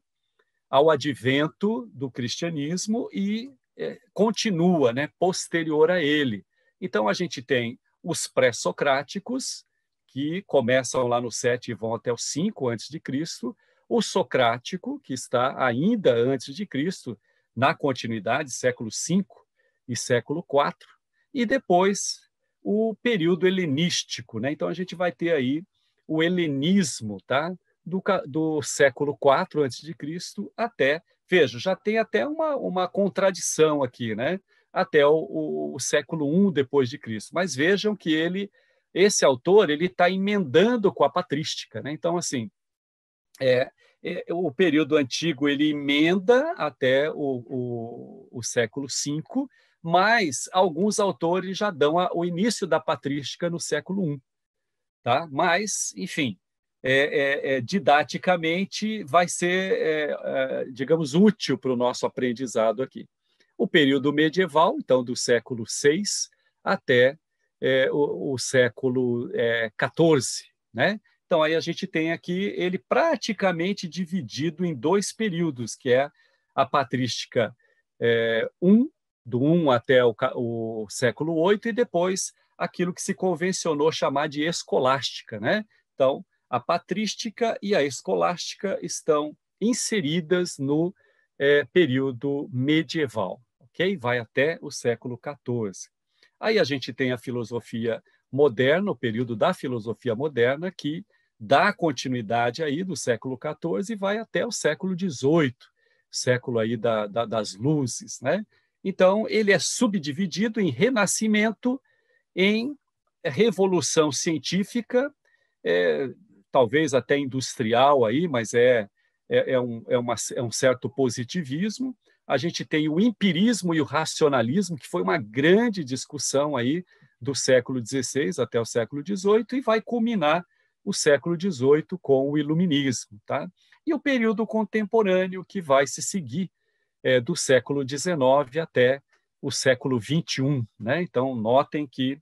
ao advento do cristianismo e é, continua né, posterior a ele. Então a gente tem os pré-socráticos, que começam lá no 7 e vão até o 5 antes de Cristo, o socrático, que está ainda antes de Cristo, na continuidade, século V e século IV, e depois o período helenístico. Né? Então, a gente vai ter aí o helenismo tá? do, do século IV a.C. até, veja, já tem até uma, uma contradição aqui, né? até o, o, o século I depois de Cristo. Mas vejam que ele, esse autor, ele está emendando com a patrística. Né? Então, assim, é, é, é, o período antigo ele emenda até o, o, o século V, mas alguns autores já dão a, o início da patrística no século I. Tá? Mas, enfim, é, é, é didaticamente vai ser, é, digamos, útil para o nosso aprendizado aqui. O período medieval, então, do século VI até o, o, século XIV, né? Então, aí a gente tem aqui ele praticamente dividido em dois períodos, que é a patrística 1, eh, é, um, do 1 um até o, o século VIII, e depois aquilo que se convencionou chamar de escolástica. Né? Então, a patrística e a escolástica estão inseridas no é, período medieval, ok? Vai até o século XIV. Aí a gente tem a filosofia moderna, o período da filosofia moderna, que dá continuidade aí do século XIV e vai até o século XVIII, século aí da, da, das luzes, né? Então ele é subdividido em Renascimento, em Revolução Científica, é, talvez até industrial aí, mas é é, é, um, é, uma, é um certo positivismo. A gente tem o empirismo e o racionalismo, que foi uma grande discussão aí do século XVI até o século XVIII e vai culminar o século XVIII com o Iluminismo, tá? e o período contemporâneo que vai se seguir é, do século XIX até o século XXI. Né? Então, notem que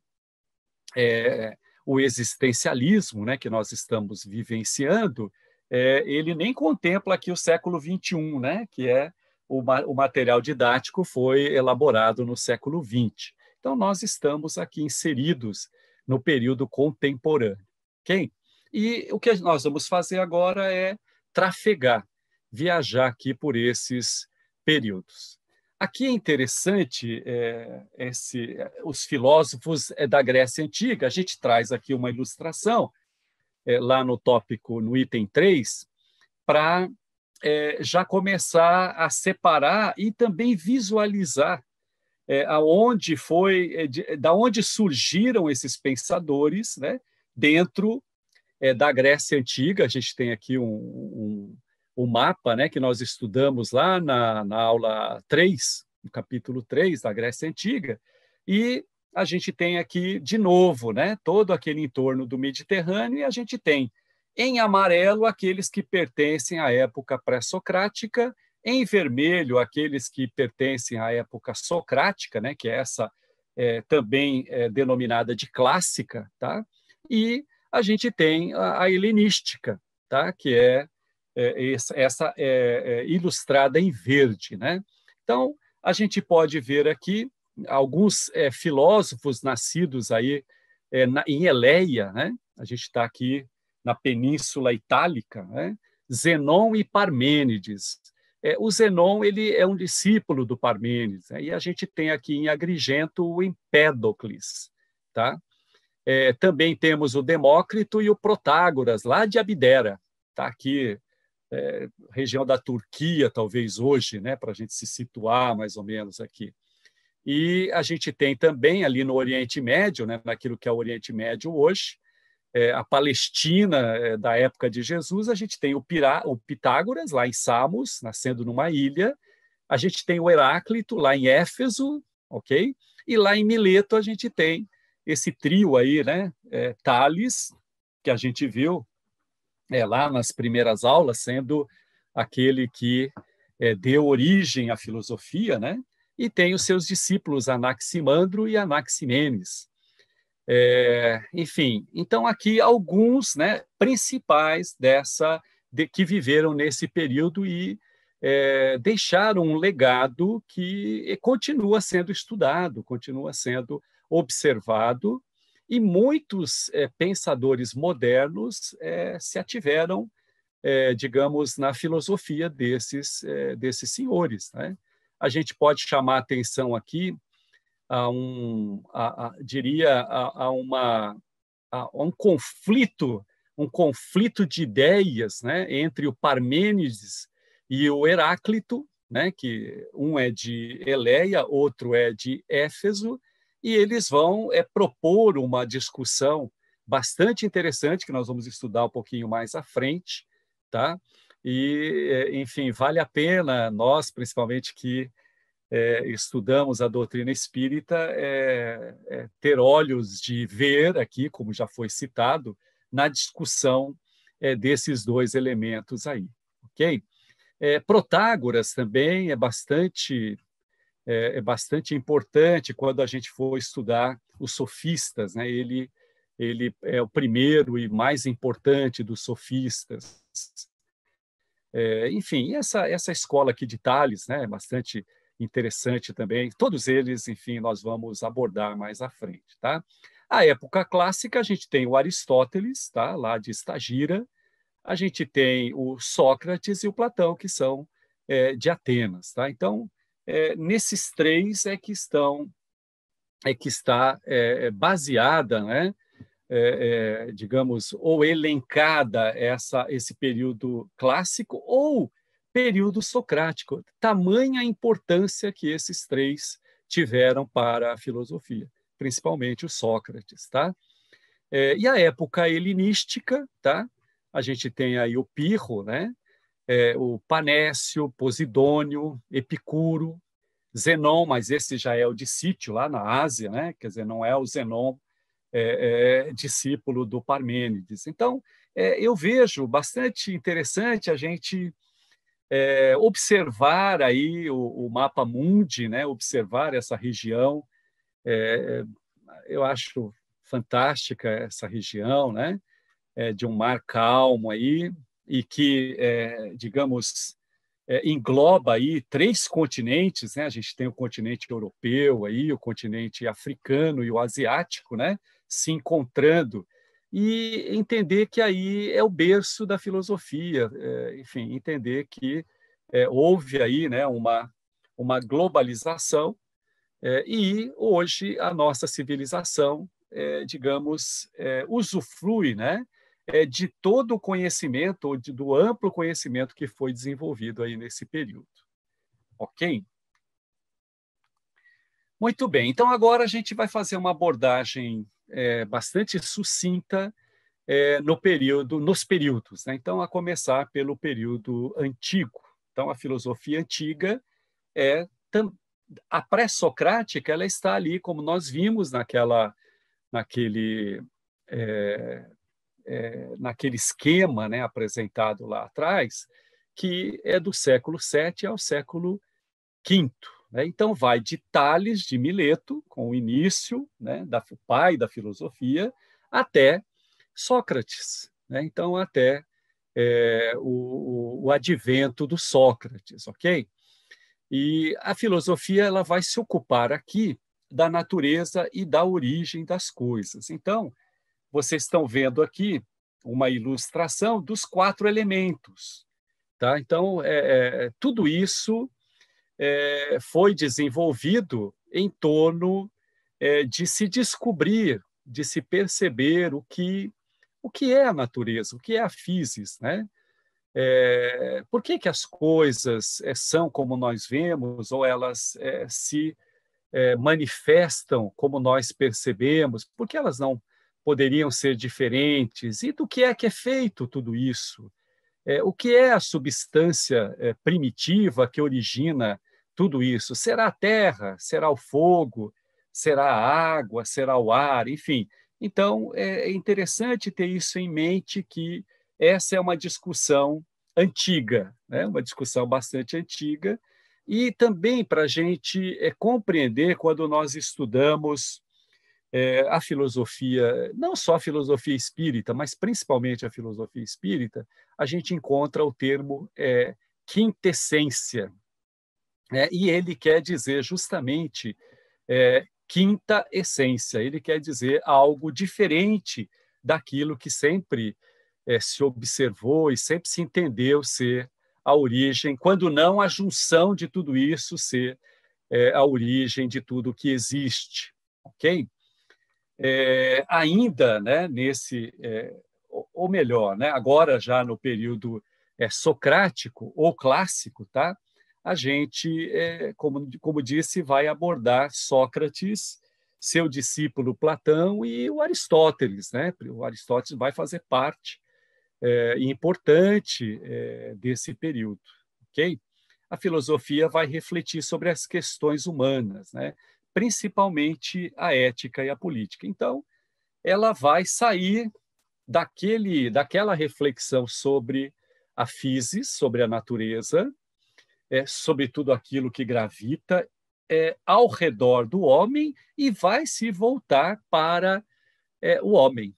é, o existencialismo né, que nós estamos vivenciando, é, ele nem contempla aqui o século XXI, né, que é o, ma o material didático foi elaborado no século XX. Então, nós estamos aqui inseridos no período contemporâneo. Quem? E o que nós vamos fazer agora é trafegar, viajar aqui por esses períodos. Aqui é interessante é, esse, os filósofos é, da Grécia Antiga. A gente traz aqui uma ilustração é, lá no tópico, no item 3, para é, já começar a separar e também visualizar é, aonde foi, é, de, da onde surgiram esses pensadores, né, dentro é, da Grécia Antiga. A gente tem aqui um, um, um mapa né, que nós estudamos lá na, na aula 3, no capítulo 3 da Grécia Antiga. E a gente tem aqui, de novo, né, todo aquele entorno do Mediterrâneo, e a gente tem, em amarelo, aqueles que pertencem à época pré-socrática, em vermelho, aqueles que pertencem à época socrática, né, que é essa é, também é, denominada de clássica, tá? e a gente tem a, a helenística, tá? que é, é essa é, é, ilustrada em verde. Né? Então, a gente pode ver aqui alguns é, filósofos nascidos aí é, na, em Eleia, né? a gente está aqui na Península Itálica, né? Zenon e Parmênides. É, o Zenon ele é um discípulo do Parmênides, né? e a gente tem aqui em Agrigento o Empédocles, tá? É, também temos o Demócrito e o Protágoras, lá de Abdera, tá aqui, é, região da Turquia, talvez hoje, né, para a gente se situar mais ou menos aqui. E a gente tem também ali no Oriente Médio, né, naquilo que é o Oriente Médio hoje, é, a Palestina é, da época de Jesus, a gente tem o, Pirá, o Pitágoras, lá em Samos, nascendo numa ilha, a gente tem o Heráclito, lá em Éfeso, ok? E lá em Mileto a gente tem esse trio aí, né? É, Thales, que a gente viu é, lá nas primeiras aulas, sendo aquele que é, deu origem à filosofia, né? E tem os seus discípulos Anaximandro e Anaximenes. É, enfim, então aqui alguns, né, principais dessa de, que viveram nesse período e é, deixaram um legado que continua sendo estudado, continua sendo observado e muitos é, pensadores modernos é, se ativeram, é, digamos, na filosofia desses, desses senhores. Né? A gente pode chamar atenção aqui a um, a, a, diria, a, a uma, a um conflito, um conflito de ideias né? entre o Parmênides e o Heráclito, né? que um é de Eleia, outro é de Éfeso, e eles vão é, propor uma discussão bastante interessante, que nós vamos estudar um pouquinho mais à frente, tá? E, eh, enfim, vale a pena nós, principalmente que é, estudamos a doutrina espírita, é, é, ter olhos de ver aqui, como já foi citado, na discussão desses dois elementos aí, ok? Protágoras também é bastante é, é bastante importante quando a gente for estudar os sofistas. Né? Ele, ele é o primeiro e mais importante dos sofistas. É, enfim, essa, essa escola aqui de Tales né, é bastante interessante também. Todos eles, enfim, nós vamos abordar mais à frente. Tá? A época clássica, a gente tem o Aristóteles, tá? lá de Estagira, a gente tem o Sócrates e o Platão, que são é, de Atenas. Tá? Então, é, nesses três é que estão é que está é, é baseada, né? É, é, digamos, ou elencada essa, esse período clássico ou período socrático. Tamanha importância que esses três tiveram para a filosofia, principalmente o Sócrates, tá? É, e a época helenística, tá? A gente tem aí o Pirro, né? é, o Panécio, Posidônio, Epicuro, Zenon, mas esse já é o de Sítio, lá na Ásia, né? quer dizer, não é o Zenon é, é, discípulo do Parmênides. Então, é, eu vejo bastante interessante a gente é, observar aí o, o, mapa mundi, né? observar essa região. É, eu acho fantástica essa região, né? de um mar calmo aí, e que, é, digamos, é, engloba aí três continentes, né? A gente tem o continente europeu aí, o continente africano e o asiático, né? Se encontrando e entender que aí é o berço da filosofia, é, enfim, entender que é, houve aí, né? Uma uma globalização é, e hoje a nossa civilização, é, digamos, é, usufrui, né? é, de todo o conhecimento, ou de, do amplo conhecimento que foi desenvolvido aí nesse período. Ok? Muito bem, então agora a gente vai fazer uma abordagem é, bastante sucinta é, no período, nos períodos. Né? Então, a começar pelo período antigo. Então, a filosofia antiga é a pré-socrática, ela está ali, como nós vimos naquela, naquele é, é, naquele esquema né, apresentado lá atrás, que é do século VII ao século V. Né? Então, vai de Tales de Mileto, com o início né, da o pai da filosofia, até Sócrates. Né? Então, até é, o, o, advento do Sócrates, ok? E a filosofia ela vai se ocupar aqui da natureza e da origem das coisas. Então, vocês estão vendo aqui uma ilustração dos quatro elementos. Tá? Então, é, é, é tudo isso é, foi desenvolvido em torno é, de se descobrir, de se perceber o que, o que é a natureza, o que é a physis, né? É, por que, que as coisas são como nós vemos ou elas se manifestam como nós percebemos? Por que elas não poderiam ser diferentes e do que é que é feito tudo isso. É, o que é a substância é, primitiva que origina tudo isso? Será a terra? Será o fogo? Será a água? Será o ar? Enfim. Então, é, é interessante ter isso em mente, que essa é uma discussão antiga, né? uma discussão bastante antiga, e também para a gente é, compreender quando nós estudamos é, a filosofia, não só a filosofia espírita, mas principalmente a filosofia espírita, a gente encontra o termo é, quintessência. É, e ele quer dizer justamente é, quinta essência, ele quer dizer algo diferente daquilo que sempre é, se observou e sempre se entendeu ser a origem, quando não a junção de tudo isso ser é, a origem de tudo que existe. Ok? é, ainda né, nesse, é, ou melhor, né, agora já no período é, socrático ou clássico, tá? a gente, é, como, como disse, vai abordar Sócrates, seu discípulo Platão e o Aristóteles. Né? O Aristóteles vai fazer parte é, importante é, desse período. ok? A filosofia vai refletir sobre as questões humanas, né? principalmente a ética e a política. Então, ela vai sair daquele, daquela reflexão sobre a physis, sobre a natureza, é, sobre tudo aquilo que gravita é, ao redor do homem e vai se voltar para é, o homem.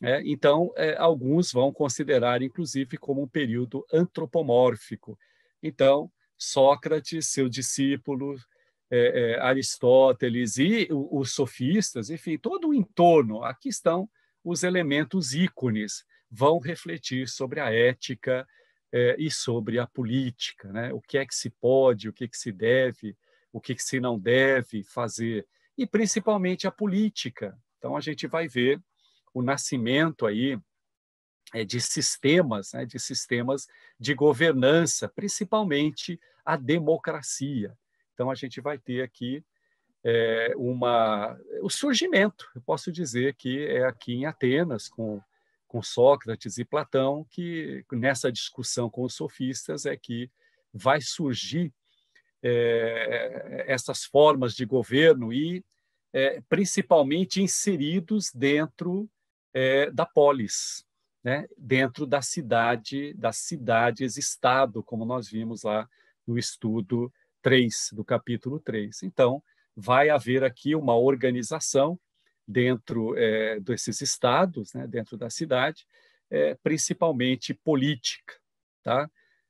Né? Então, é, então, alguns vão considerar, inclusive, como um período antropomórfico. Então, Sócrates, seu discípulo, é, é, Aristóteles e os sofistas, enfim, todo o entorno, aqui estão os elementos ícones, vão refletir sobre a ética é, e sobre a política, né? o que é que se pode, o que, é que se deve, o que, é que se não deve fazer, e principalmente a política. Então, a gente vai ver o nascimento aí é, de sistemas, né, de sistemas de governança, principalmente a democracia. Então, a gente vai ter aqui é, uma, o surgimento, eu posso dizer que é aqui em Atenas, com, com Sócrates e Platão, que nessa discussão com os sofistas é que vai surgir é, essas formas de governo e é, principalmente inseridos dentro é, da polis, né? dentro da cidade, das cidades-estado, como nós vimos lá no estudo 3 do capítulo 3. Então, vai haver aqui uma organização dentro é, desses estados, né, dentro da cidade, é, principalmente política. Tá?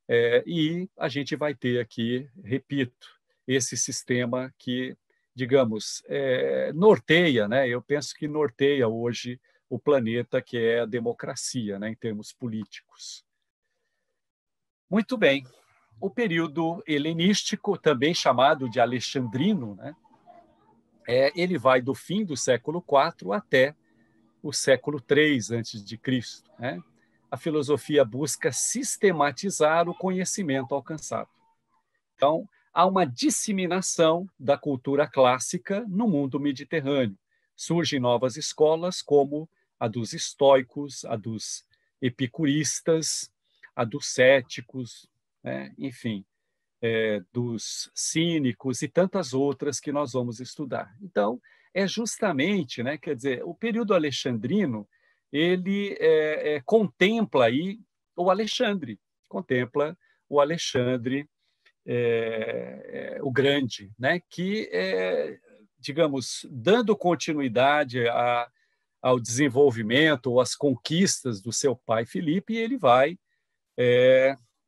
É, e a gente vai ter aqui, repito, esse sistema que, digamos, é, norteia, né? eu penso que norteia hoje o planeta, que é a democracia, né, em termos políticos. Muito bem o período helenístico, também chamado de alexandrino, né? É, ele vai do fim do século IV até o século III a.C. Né? A filosofia busca sistematizar o conhecimento alcançado. Então, há uma disseminação da cultura clássica no mundo mediterrâneo. Surgem novas escolas, como a dos estoicos, a dos epicuristas, a dos céticos, né? enfim, é, dos cínicos e tantas outras que nós vamos estudar. Então, é justamente, né, quer dizer, o período alexandrino, ele é, é, contempla aí o Alexandre, contempla o Alexandre é, é, o Grande, né, que, é, digamos, dando continuidade a, ao desenvolvimento ou às conquistas do seu pai Filipe, ele vai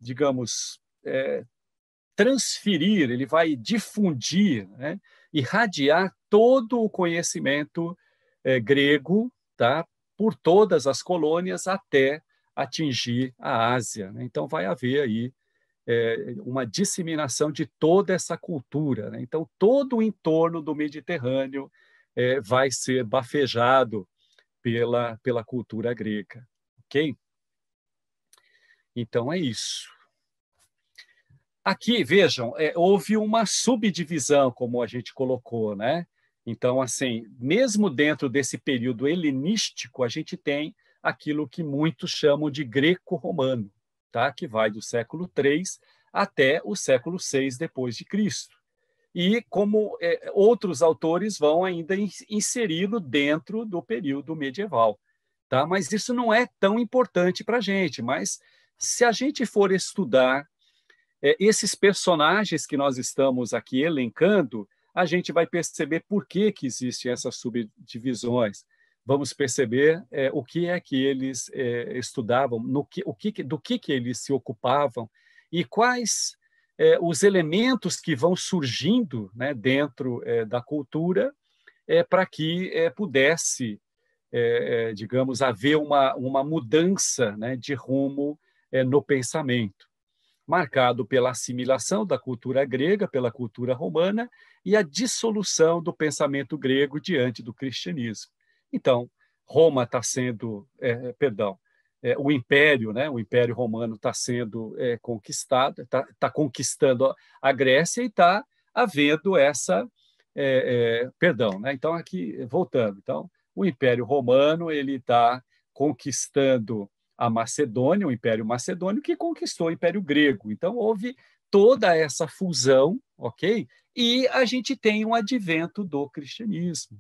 digamos, é, transferir, ele vai difundir, né, irradiar todo o conhecimento é, grego tá, por todas as colônias até atingir a Ásia. Né? Então, vai haver aí é, uma disseminação de toda essa cultura. Né? Então, todo o entorno do Mediterrâneo é, vai ser bafejado pela, pela cultura grega. Ok? Então é isso. Aqui, vejam, é, houve uma subdivisão, como a gente colocou, né? Então, assim, mesmo dentro desse período helenístico, a gente tem aquilo que muitos chamam de greco-romano, tá? que vai do século III até o século VI depois de Cristo. E como é, outros autores vão ainda inseri-lo dentro do período medieval. Tá? Mas isso não é tão importante para a gente, mas se a gente for estudar é, esses personagens que nós estamos aqui elencando, a gente vai perceber por que, que existem essas subdivisões. Vamos perceber é, o que é que eles é, estudavam, no que, o que, do que, que eles se ocupavam e quais é, os elementos que vão surgindo né, dentro é, da cultura é, para que pudesse, digamos, haver uma, uma mudança né, de rumo é, no pensamento, marcado pela assimilação da cultura grega, pela cultura romana e a dissolução do pensamento grego diante do cristianismo. Então, Roma está sendo, é, é perdão, é, o império, né, o império romano está sendo é, conquistado, está tá conquistando a Grécia e está havendo essa, é, é, perdão, né, então aqui voltando, então o império romano ele está conquistando a Macedônia, o Império Macedônio, que conquistou o Império Grego. Então, houve toda essa fusão, ok? E a gente tem um advento do cristianismo.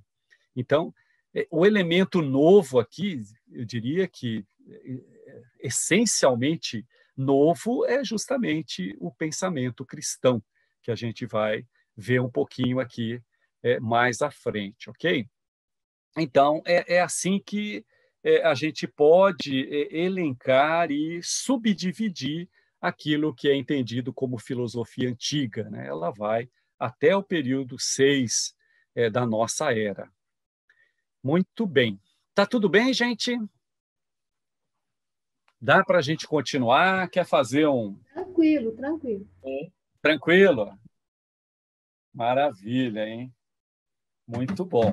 Então, é, o elemento novo aqui, eu diria que é, essencialmente novo, é justamente o pensamento cristão, que a gente vai ver um pouquinho aqui é, mais à frente, ok? Então, é, é assim que é, a gente pode é, elencar e subdividir aquilo que é entendido como filosofia antiga. Né? Ela vai até o período 6 é, da nossa era. Muito bem. Tá tudo bem, gente? Dá para a gente continuar? Quer fazer um. Tranquilo, tranquilo. É. Tranquilo? Maravilha, hein? Muito bom.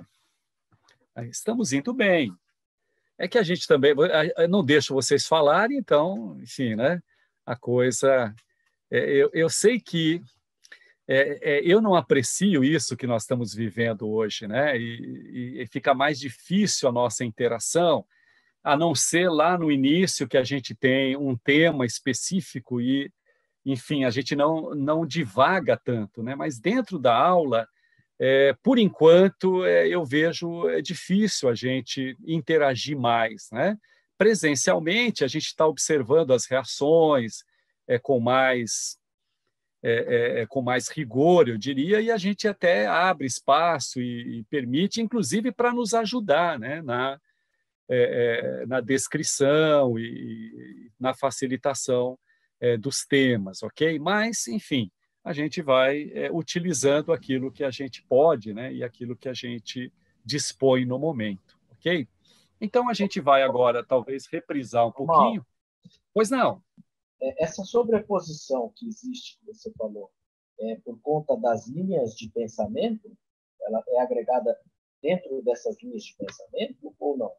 Estamos indo bem é que a gente também não deixa vocês falarem, então, enfim, né? A coisa. É, eu, eu sei que é, é, eu não aprecio isso que nós estamos vivendo hoje, né? E, e, fica mais difícil a nossa interação, a não ser lá no início que a gente tem um tema específico e, enfim, a gente não não divaga tanto, né? Mas dentro da aula é, por enquanto, é, eu vejo é difícil a gente interagir mais. Né? Presencialmente, a gente está observando as reações é, com mais é, é, com mais rigor, eu diria, e a gente até abre espaço e, e permite, inclusive, para nos ajudar né, na, é, na descrição e, e na facilitação dos temas, ok? Mas, enfim, a gente vai é, utilizando aquilo que a gente pode né, e aquilo que a gente dispõe no momento, ok? Então a gente vai agora talvez reprisar um pouquinho. Pois não. É, essa sobreposição que existe, que você falou, é, por conta das linhas de pensamento, ela é agregada dentro dessas linhas de pensamento ou não?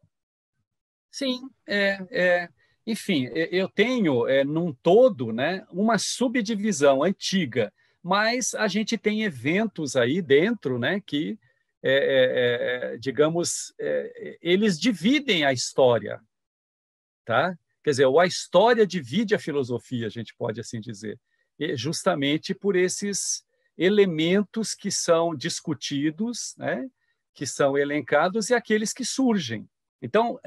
Sim, é, é enfim, eu tenho é, num todo né, uma subdivisão antiga mas a gente tem eventos aí dentro, né, que, é, é, é, é digamos, é, eles dividem a história, tá? Quer dizer, a história divide a filosofia, a gente pode assim dizer, justamente por esses elementos que são discutidos, né, que são elencados e aqueles que surgem. Então,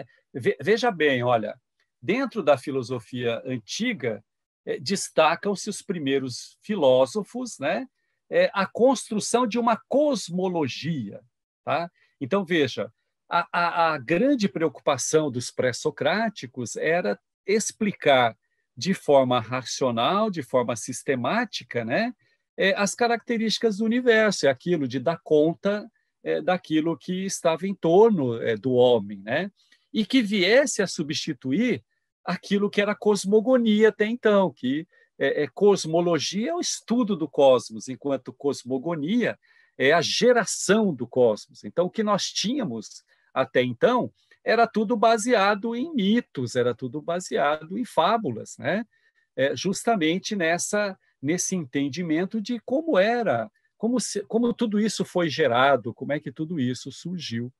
veja bem, olha, dentro da filosofia antiga, é, destacam-se os primeiros filósofos, né? É, a construção de uma cosmologia. Tá? Então, veja, a, a, a grande preocupação dos pré-socráticos era explicar de forma racional, de forma sistemática, né? É, as características do universo, é aquilo de dar conta é, daquilo que estava em torno é, do homem, né? E que viesse a substituir aquilo que era cosmogonia até então, que é, é, cosmologia é o estudo do cosmos, enquanto cosmogonia é a geração do cosmos. Então, o que nós tínhamos até então era tudo baseado em mitos, era tudo baseado em fábulas, né? É, justamente nessa nesse entendimento de como era, como, se, como tudo isso foi gerado, como é que tudo isso surgiu.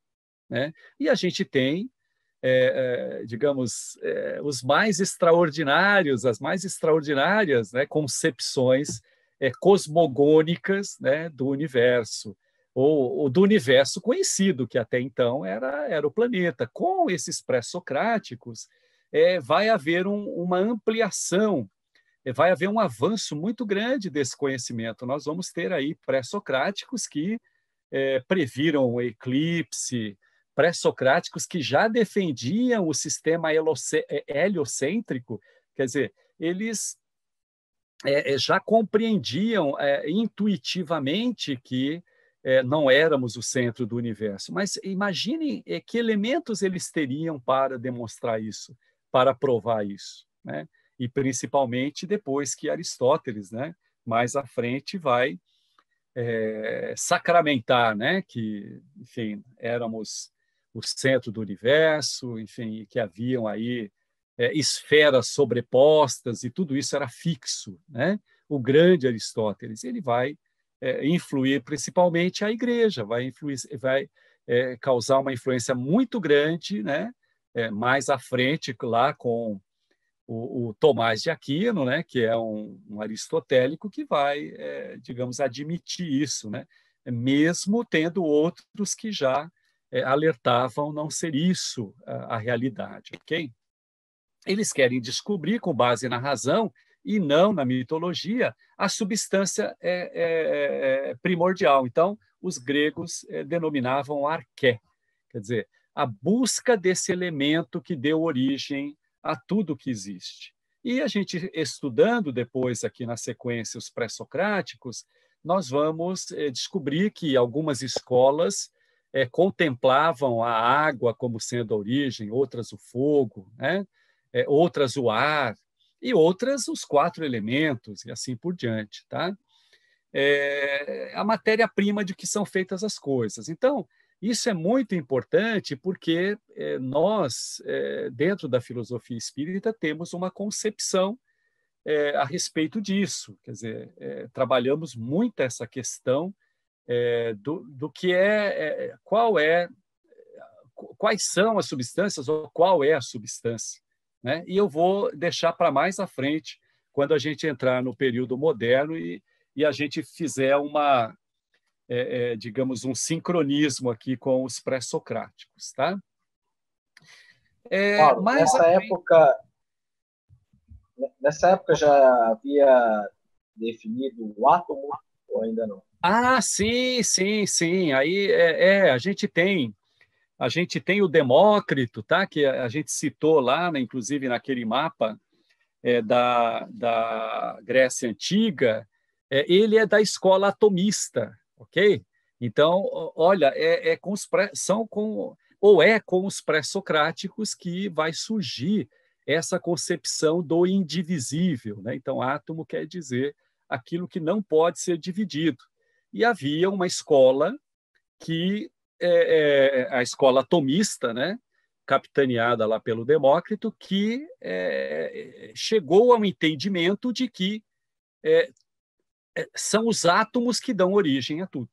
Né? E a gente tem é, é, digamos, é, os mais extraordinários, as mais extraordinárias né, concepções é, cosmogônicas né, do universo, ou, ou, do universo conhecido, que até então era, era o planeta. Com esses pré-socráticos, é, vai haver um, uma ampliação, vai haver um avanço muito grande desse conhecimento. Nós vamos ter aí pré-socráticos que previram o eclipse, pré-socráticos que já defendiam o sistema é, heliocêntrico, quer dizer, eles é, é, já compreendiam é, intuitivamente que é, não éramos o centro do universo. Mas imaginem é, que elementos eles teriam para demonstrar isso, para provar isso. Né? E principalmente depois que Aristóteles, né, mais à frente, vai sacramentar né, que, enfim, éramos o centro do universo, enfim, que haviam aí é, esferas sobrepostas e tudo isso era fixo, né? O grande Aristóteles ele vai é, influir principalmente a Igreja, vai influir, vai é, causar uma influência muito grande, né? É, mais à frente lá com o, o, Tomás de Aquino, né? Que é um, um aristotélico que vai, é, digamos, admitir isso, né? Mesmo tendo outros que já é, alertavam não ser isso a, a realidade, ok? Eles querem descobrir, com base na razão e não na mitologia, a substância é, é primordial. Então, os gregos denominavam arqué, quer dizer, a busca desse elemento que deu origem a tudo que existe. E a gente estudando depois aqui na sequência os pré-socráticos, nós vamos descobrir que algumas escolas é, contemplavam a água como sendo a origem, outras o fogo, né? é, outras o ar e outras os quatro elementos e assim por diante, tá? É, a matéria-prima de que são feitas as coisas. Então, isso é muito importante porque é, nós, é, dentro da filosofia espírita, temos uma concepção é, a respeito disso. Quer dizer, trabalhamos muito essa questão é, do, do que é, é, é qual é quais são as substâncias ou qual é a substância, né? E eu vou deixar para mais à frente quando a gente entrar no período moderno e, e a gente fizer uma é, é, digamos, um sincronismo aqui com os pré-socráticos, tá? É, Paulo, mas nessa época, nessa época já havia definido o átomo ou ainda não? Ah, sim, sim, sim. Aí é, é, a gente tem a gente tem o Demócrito, tá? Que a, a gente citou lá, né? inclusive naquele mapa é, da, da Grécia Antiga. É, ele é da escola atomista, ok? Então, olha, é, é, com os pré, são com ou é com os pré-socráticos que vai surgir essa concepção do indivisível, né? Então, átomo quer dizer aquilo que não pode ser dividido e havia uma escola que é, é, a escola atomista, né, capitaneada lá pelo Demócrito, que é, chegou ao entendimento de que é, é, são os átomos que dão origem a tudo,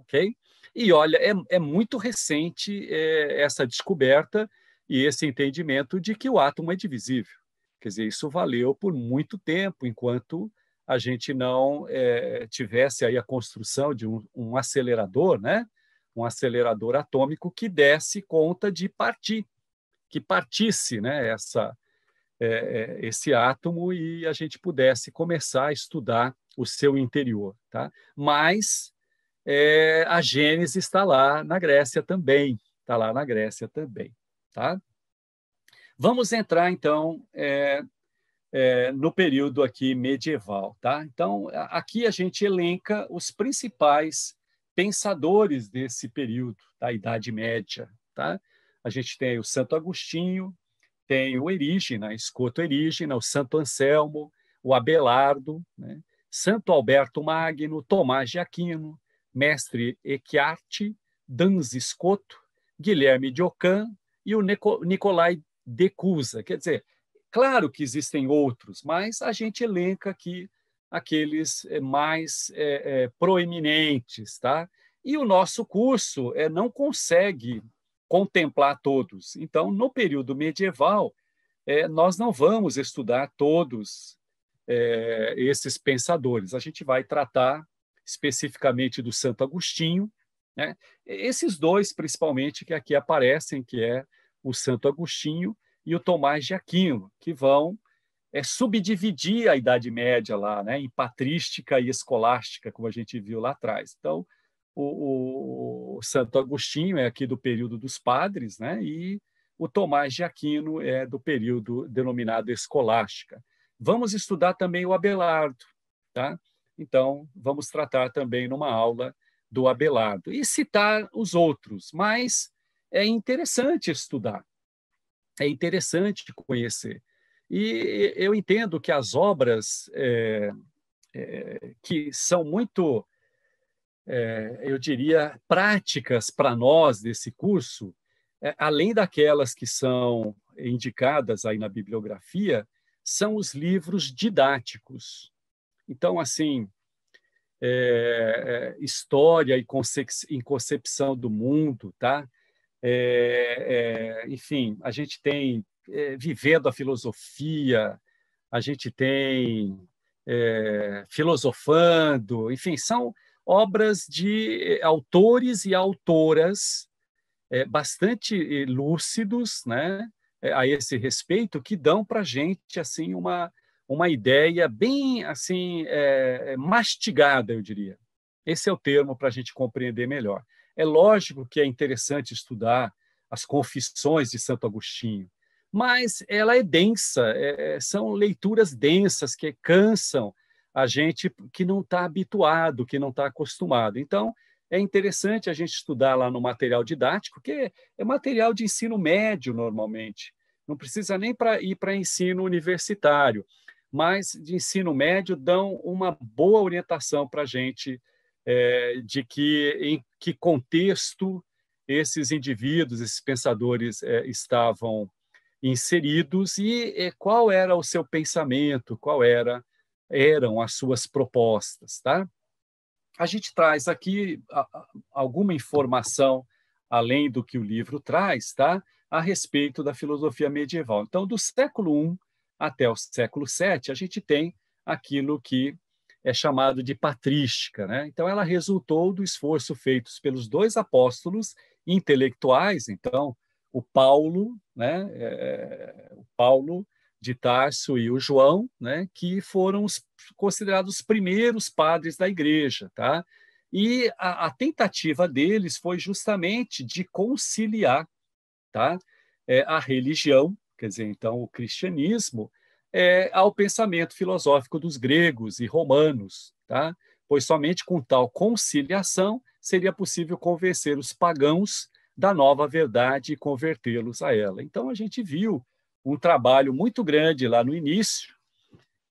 ok? E olha, é, é muito recente essa descoberta e esse entendimento de que o átomo é divisível. Quer dizer, isso valeu por muito tempo, enquanto a gente não é, tivesse aí a construção de um, um, acelerador, né? um acelerador atômico que desse conta de partir, que partisse né? Essa, é, esse átomo e a gente pudesse começar a estudar o seu interior. Tá? Mas é, a Gênese está lá na Grécia também, está lá na Grécia também. Tá? Vamos entrar, então, é, é, no período aqui medieval. Tá? Então, aqui a gente elenca os principais pensadores desse período, da tá? Idade Média. Tá? A gente tem o Santo Agostinho, tem o Erígena, Escoto Erígena, o Santo Anselmo, o Abelardo, né? Santo Alberto Magno, Tomás de Aquino, Mestre Equiarte, Danz Escoto, Guilherme de Ockham e o Nicolai de Cusa. Quer dizer, Claro que existem outros, mas a gente elenca aqui aqueles eh, mais é, é, proeminentes, tá? E o nosso curso é, não consegue contemplar todos. Então, no período medieval, é, nós não vamos estudar todos esses pensadores. A gente vai tratar especificamente do Santo Agostinho, né? esses dois principalmente que aqui aparecem, que é o Santo Agostinho e o Tomás de Aquino, que vão é, subdividir a Idade Média lá, né, em patrística e escolástica, como a gente viu lá atrás. Então, o, o, Santo Agostinho é aqui do período dos padres, né? E o Tomás de Aquino é do período denominado escolástica. Vamos estudar também o Abelardo, tá? Então, vamos tratar também numa aula do Abelardo e citar os outros, mas é interessante estudar, é interessante conhecer. E eu entendo que as obras é, é, que são muito, é, eu diria, práticas para nós desse curso, é, além daquelas que são indicadas aí na bibliografia, são os livros didáticos. Então, assim, é, é, história e concepção do mundo, tá? É, é, enfim, a gente tem é, vivendo a filosofia, a gente tem é, filosofando, enfim, são obras de é, autores e autoras é, bastante lúcidos, né, a esse respeito, que dão para a gente assim uma uma ideia bem assim mastigada, eu diria. Esse é o termo para a gente compreender melhor. É lógico que é interessante estudar as confissões de Santo Agostinho, mas ela é densa, é, é são leituras densas que cansam a gente que não está habituado, que não está acostumado. Então, é interessante a gente estudar lá no material didático, que é material de ensino médio normalmente. Não precisa nem para ir para ensino universitário, mas de ensino médio dão uma boa orientação para a gente é, de que em que contexto esses indivíduos, esses pensadores é, estavam inseridos e é, qual era o seu pensamento, qual era eram as suas propostas, tá? A gente traz aqui alguma informação além do que o livro traz, tá? A respeito da filosofia medieval. Então, do século I até o século VII, a gente tem aquilo que é chamado de patrística. Né? Então, ela resultou do esforço feito pelos dois apóstolos intelectuais, então, o Paulo, né, é, é, o Paulo de Tarso e o João, né, que foram os, considerados os primeiros padres da igreja. Tá? E a, a tentativa deles foi justamente de conciliar tá, é, a religião, quer dizer, então, o cristianismo, é, ao pensamento filosófico dos gregos e romanos, tá? pois somente com tal conciliação seria possível convencer os pagãos da nova verdade e convertê-los a ela. Então, a gente viu um trabalho muito grande lá no início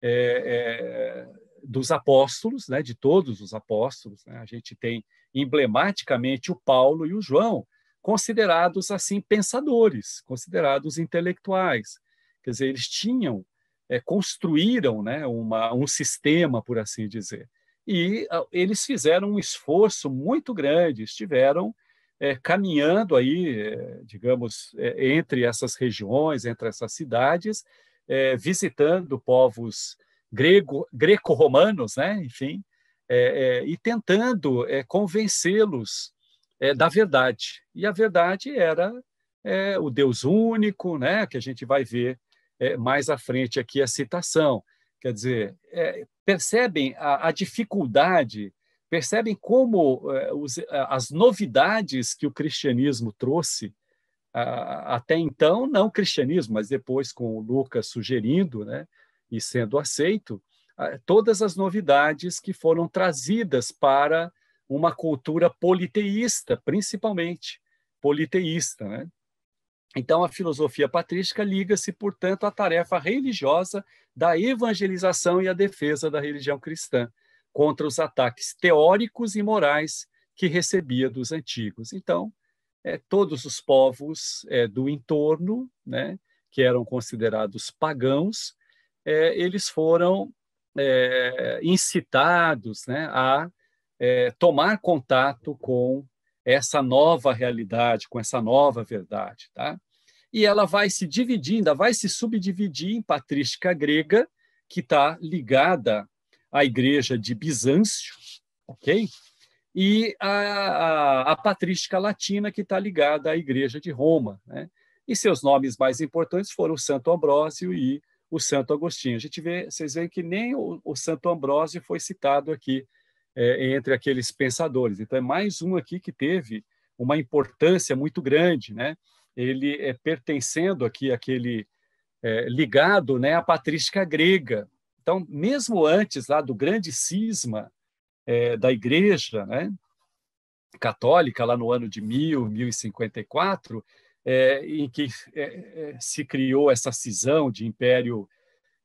é, é, dos apóstolos, né, de todos os apóstolos. Né? A gente tem emblematicamente o Paulo e o João, considerados assim pensadores, considerados intelectuais. Quer dizer, eles tinham é, construíram né, uma, um sistema, por assim dizer. E a, ah, eles fizeram um esforço muito grande, estiveram é, caminhando aí, é, digamos, é, entre essas regiões, entre essas cidades, é, visitando povos grego, greco-romanos, né, enfim, e tentando convencê-los da verdade. E a verdade era é, o Deus único, né, que a gente vai ver é, mais à frente aqui a citação. Quer dizer, é, percebem a, a, dificuldade, percebem como é, os, é, as novidades que o cristianismo trouxe, a, até então, não o cristianismo, mas depois com o Lucas sugerindo né, e sendo aceito, a, todas as novidades que foram trazidas para uma cultura politeísta, principalmente politeísta, né? Então, a filosofia patrística liga-se, portanto, à tarefa religiosa da evangelização e à defesa da religião cristã contra os ataques teóricos e morais que recebia dos antigos. Então, é, todos os povos é, do entorno, né, que eram considerados pagãos, é, eles foram é, incitados né, a é, tomar contato com essa nova realidade, com essa nova verdade. Tá? E ela vai se dividindo, vai se subdividir em patrística grega, que está ligada à igreja de Bizâncio, ok? E a, a, a patrística latina, que está ligada à igreja de Roma. Né? E seus nomes mais importantes foram o Santo Ambrósio e o Santo Agostinho. A gente vê, vocês veem que nem o, o Santo Ambrósio foi citado aqui é, entre aqueles pensadores. Então, é mais um aqui que teve uma importância muito grande, né? Ele é pertencendo aqui àquele é, ligado, né, à patrística grega. Então, mesmo antes lá do grande cisma é, da Igreja, né, católica lá no ano de 1000, 1054, é, em que é, é, se criou essa cisão de império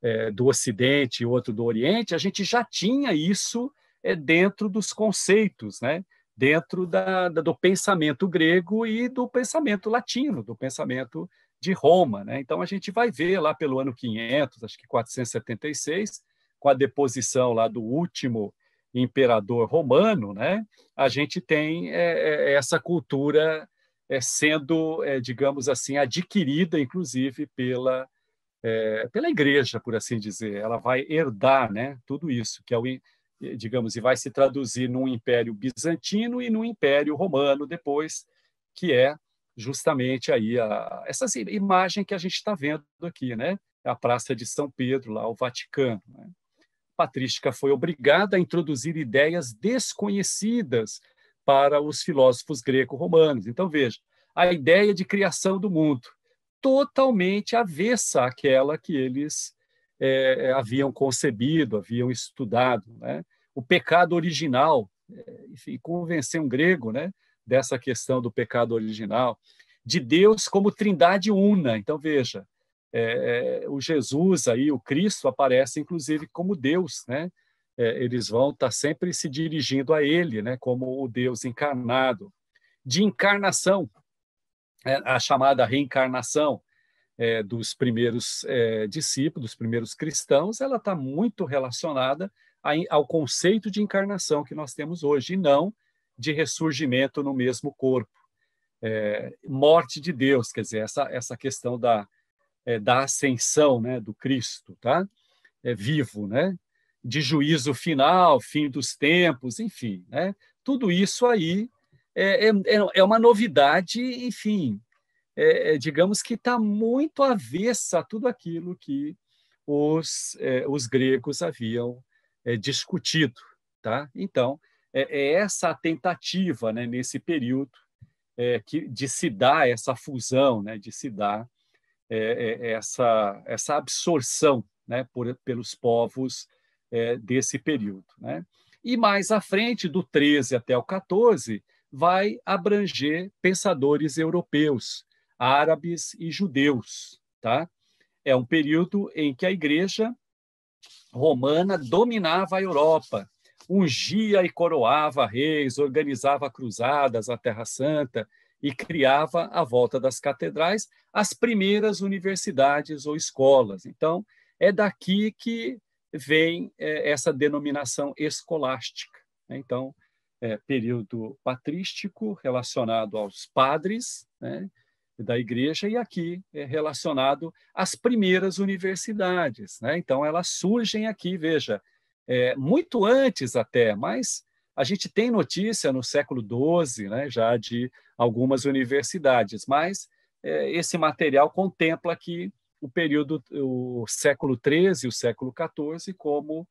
é, do Ocidente e outro do Oriente, a gente já tinha isso é dentro dos conceitos, né? dentro da, do pensamento grego e do pensamento latino, do pensamento de Roma. Né? Então, a gente vai ver lá pelo ano 500, acho que 476, com a deposição lá do último imperador romano, né? a gente tem é, é essa cultura é, sendo, é, digamos assim, adquirida, inclusive, pela, é, pela igreja, por assim dizer. Ela vai herdar né? tudo isso, que é o eh, digamos, e vai se traduzir num império bizantino e num império romano depois, que é justamente aí a, essa imagem que a gente está vendo aqui, né? É a Praça de São Pedro, lá o Vaticano. Né? Patrística foi obrigada a introduzir ideias desconhecidas para os filósofos greco-romanos. Então, veja, a ideia de criação do mundo, totalmente avessa àquela que eles é, é, haviam concebido, haviam estudado. Né? O pecado original, é, enfim, convencer um grego né, dessa questão do pecado original, de Deus como trindade una. Então, veja, é, é o Jesus aí, o Cristo, aparece inclusive como Deus, né? É, eles vão estar tá sempre se dirigindo a ele, né, como o Deus encarnado. De encarnação, é, a chamada reencarnação, é, dos primeiros é, discípulos, dos primeiros cristãos, ela está muito relacionada a, ao conceito de encarnação que nós temos hoje, e não de ressurgimento no mesmo corpo. É, morte de Deus, quer dizer, essa, essa questão da, da ascensão né, do Cristo, tá? É, vivo, né? De juízo final, fim dos tempos, enfim, né? Tudo isso aí é, é, é, é uma novidade, enfim, é, é, digamos que está muito avessa a tudo aquilo que os, é, os gregos haviam é, discutido. Tá? Então, é, é essa a tentativa né, nesse período é, que, de se dar essa fusão, né, de se dar essa, essa absorção né, por, pelos povos desse período. Né? E mais à frente, do 13 até o 14, vai abranger pensadores europeus árabes e judeus, tá? É um período em que a igreja romana dominava a Europa, ungia e coroava reis, organizava cruzadas à Terra Santa e criava, à volta das catedrais, as primeiras universidades ou escolas. Então, é daqui que vem é, essa denominação escolástica. Né? Então, é, período patrístico relacionado aos padres, né? da igreja e aqui é relacionado às primeiras universidades. Né? Então, elas surgem aqui, veja, é, muito antes até, mas a gente tem notícia no século XII né, já de algumas universidades, mas é, esse material contempla aqui o período, o século XIII o século XIV como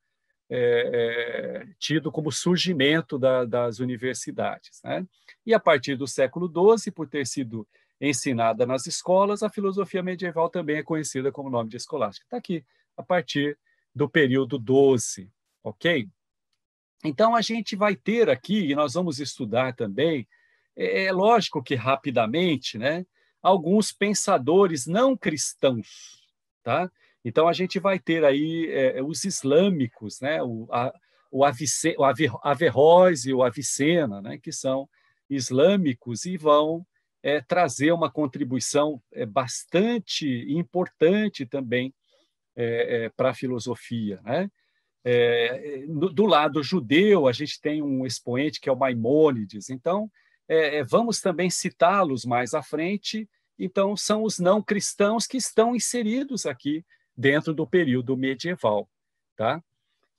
é, é, tido como surgimento da, das universidades. Né? E a partir do século XII, por ter sido ensinada nas escolas, a filosofia medieval também é conhecida como nome de escolástica. Está aqui, a partir do período 12, ok? Então, a gente vai ter aqui, e nós vamos estudar também, é, é lógico que rapidamente, né? Alguns pensadores não cristãos, tá? Então, a gente vai ter aí é, é os islâmicos, né? O, a, o, Avice, o Averroes e o Avicena, né? Que são islâmicos e vão é, trazer uma contribuição é, bastante importante também é, é para a filosofia. Né? É, no, do lado judeu, a gente tem um expoente que é o Maimônides, então é, vamos também citá-los mais à frente. Então, são os não cristãos que estão inseridos aqui dentro do período medieval. Tá?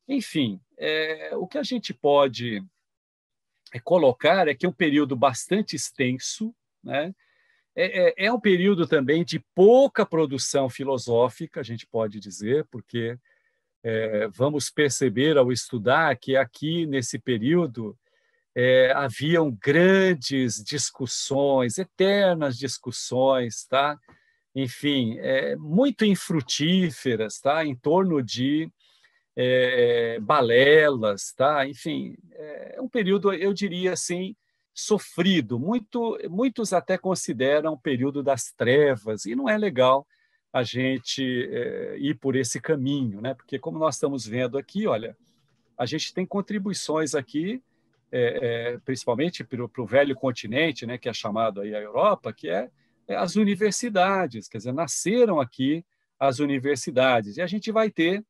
Enfim, o que a gente pode colocar é que é um período bastante extenso, né? É, é, é, um período também de pouca produção filosófica, a gente pode dizer, porque é, vamos perceber ao estudar que aqui, nesse período, é, haviam grandes discussões, eternas discussões, tá? enfim, é, muito infrutíferas tá? em torno de é, balelas, tá? enfim, é um período, eu diria assim, sofrido. Muito, muitos até consideram o período das trevas, e não é legal a gente é, ir por esse caminho, né? porque, como nós estamos vendo aqui, olha, a gente tem contribuições aqui, é, é, principalmente para o velho continente, né, que é chamado aí a Europa, que é, é, as universidades, quer dizer, nasceram aqui as universidades, e a gente vai ter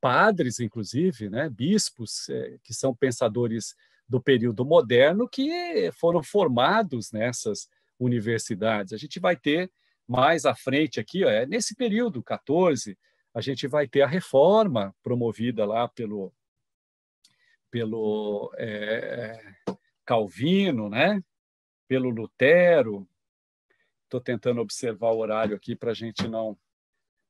padres, inclusive, né, bispos, eh, que são pensadores do período moderno, que foram formados nessas universidades. A gente vai ter mais à frente aqui, ó, é nesse período, 14, a gente vai ter a reforma promovida lá pelo, pelo é, Calvino, né? pelo Lutero. Estou tentando observar o horário aqui para a gente não,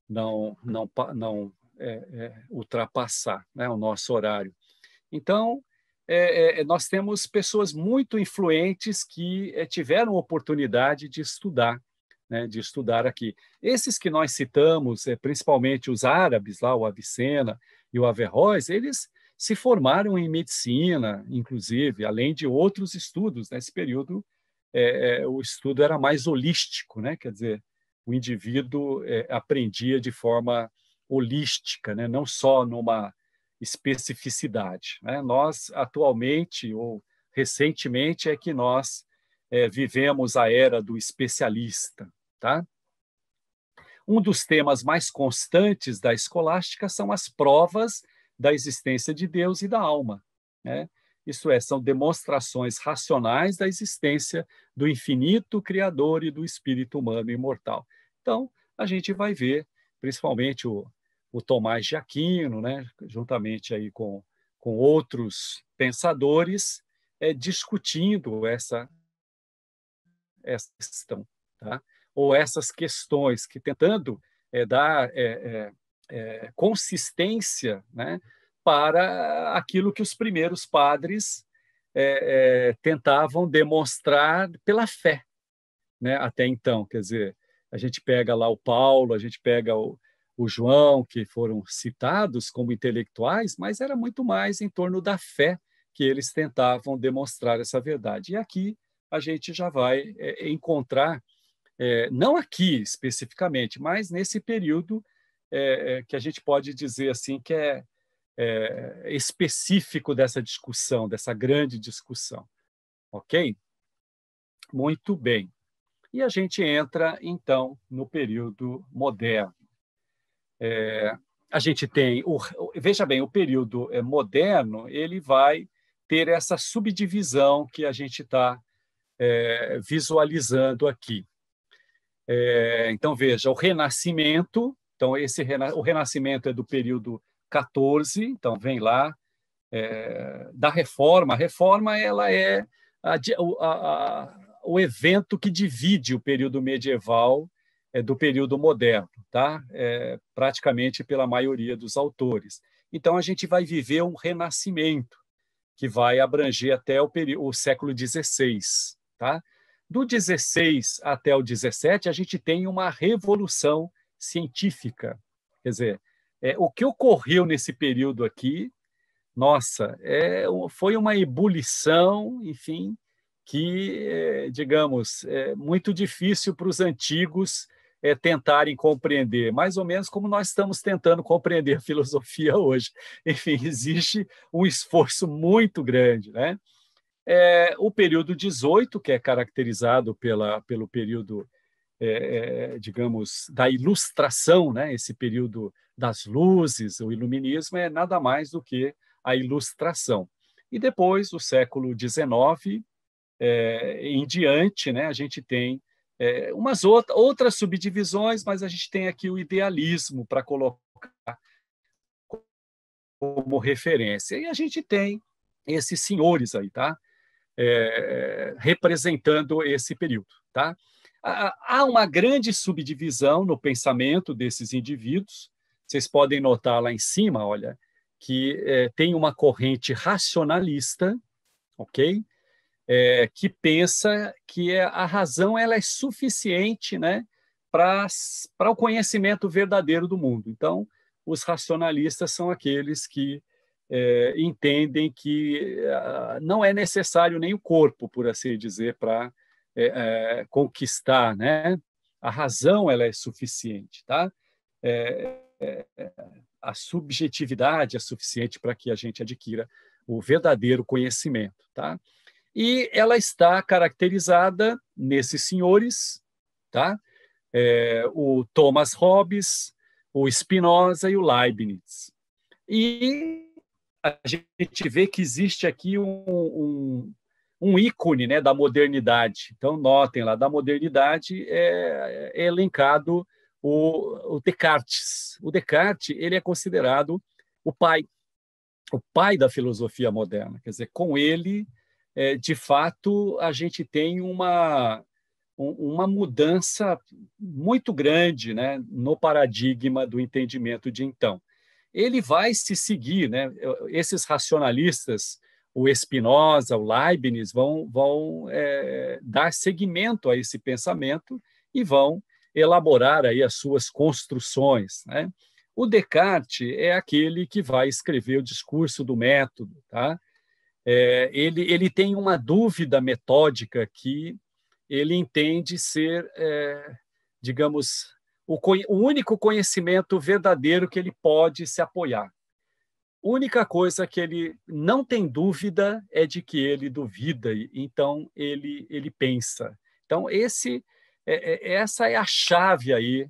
não, não, não é, é, ultrapassar né, o nosso horário. Então, é, é, é, nós temos pessoas muito influentes que é, tiveram oportunidade de estudar, né, de estudar aqui. Esses que nós citamos, é, principalmente os árabes, lá o Avicena e o Averroes, eles se formaram em medicina, inclusive, além de outros estudos. Nesse período, o estudo era mais holístico, né? quer dizer, o indivíduo aprendia de forma holística, né? não só numa especificidade. Né? Nós, atualmente, ou recentemente, é que nós é, vivemos a era do especialista. Tá? Um dos temas mais constantes da escolástica são as provas da existência de Deus e da alma. Né? Isso é, são demonstrações racionais da existência do infinito Criador e do espírito humano imortal. Então, a gente vai ver, principalmente o o Tomás de Aquino, né, juntamente aí com, com outros pensadores, é, discutindo essa, essa questão, tá? ou essas questões, que tentando é, dar é, é, é consistência né, para aquilo que os primeiros padres é, é, tentavam demonstrar pela fé né, até então. Quer dizer, a gente pega lá o Paulo, a gente pega o, o João, que foram citados como intelectuais, mas era muito mais em torno da fé que eles tentavam demonstrar essa verdade. E aqui a gente já vai é, encontrar, é, não aqui especificamente, mas nesse período é, que a gente pode dizer assim que é, específico dessa discussão, dessa grande discussão. Ok? Muito bem. E a gente entra, então, no período moderno. É, a gente tem, o, veja bem, o período eh, moderno ele vai ter essa subdivisão que a gente está é, eh, visualizando aqui. É, então veja, o Renascimento, então esse o Renascimento é do período 14, então vem lá é, da Reforma. A Reforma ela é a, a, a, o evento que divide o período medieval é, do período moderno, tá? É, praticamente pela maioria dos autores. Então, a gente vai viver um renascimento que vai abranger até o, o século XVI. Tá? Do XVI até o XVII, a gente tem uma revolução científica. Quer dizer, é, o que ocorreu nesse período aqui, nossa, é, foi uma ebulição, enfim, que, é, digamos, é muito difícil para os antigos é, tentarem compreender, mais ou menos como nós estamos tentando compreender a filosofia hoje. Enfim, existe um esforço muito grande. Né? É, o período 18, que é caracterizado pela, pelo período, é, é, digamos, da ilustração, né? esse período das luzes, o iluminismo, é nada mais do que a ilustração. E depois, o século XIX é, em diante, né? a gente tem é, umas outra, outras subdivisões, mas a gente tem aqui o idealismo para colocar como referência. E a gente tem esses senhores aí, tá? É, representando esse período, tá? Há uma grande subdivisão no pensamento desses indivíduos. Vocês podem notar lá em cima, olha, que é, tem uma corrente racionalista, ok? é, que pensa que é, a razão ela é suficiente né, para o conhecimento verdadeiro do mundo. Então, os racionalistas são aqueles que é, entendem que é, não é necessário nem o corpo, por assim dizer, para é, é, conquistar, né? A razão ela é suficiente, tá? É, a subjetividade é suficiente para que a gente adquira o verdadeiro conhecimento, tá? e ela está caracterizada nesses senhores, tá? É, o Thomas Hobbes, o Spinoza e o Leibniz. E a gente vê que existe aqui um, um, um ícone né, da modernidade. Então, notem lá, da modernidade é, é elencado o, o, Descartes. O Descartes ele é considerado o pai, o pai da filosofia moderna. Quer dizer, com ele é, de fato, a gente tem uma, uma mudança muito grande né, no paradigma do entendimento de então. Ele vai se seguir, né? esses racionalistas, o Spinoza, o Leibniz, vão, vão é, dar seguimento a esse pensamento e vão elaborar aí as suas construções. Né? O Descartes é aquele que vai escrever o discurso do método, tá? é, ele, ele tem uma dúvida metódica que ele entende ser, é, digamos, o, o único conhecimento verdadeiro que ele pode se apoiar. Única coisa que ele não tem dúvida é de que ele duvida, então ele, ele pensa. Então, esse, é, é, essa é a chave aí,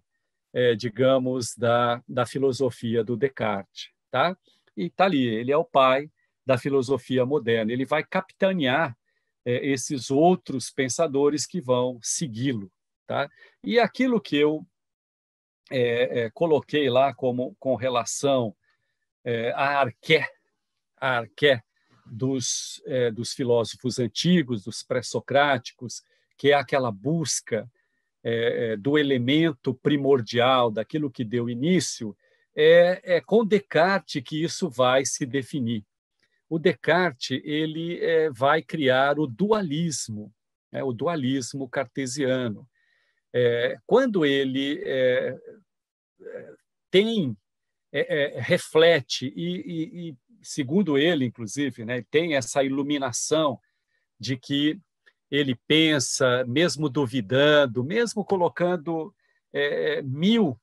é, digamos, da, da filosofia do Descartes. Tá? E está ali, ele é o pai da filosofia moderna. Ele vai capitanear é, esses outros pensadores que vão segui-lo. Tá? E aquilo que eu é, é, coloquei lá como com relação à é, arqué, à arqué dos, é, dos filósofos antigos, dos pré-socráticos, que é aquela busca é, do elemento primordial, daquilo que deu início, é, é com Descartes que isso vai se definir o Descartes ele é, vai criar o dualismo, né, o dualismo cartesiano. É, quando ele é, é tem, é, é, reflete e, e, e, segundo ele, inclusive, né, tem essa iluminação de que ele pensa, mesmo duvidando, mesmo colocando mil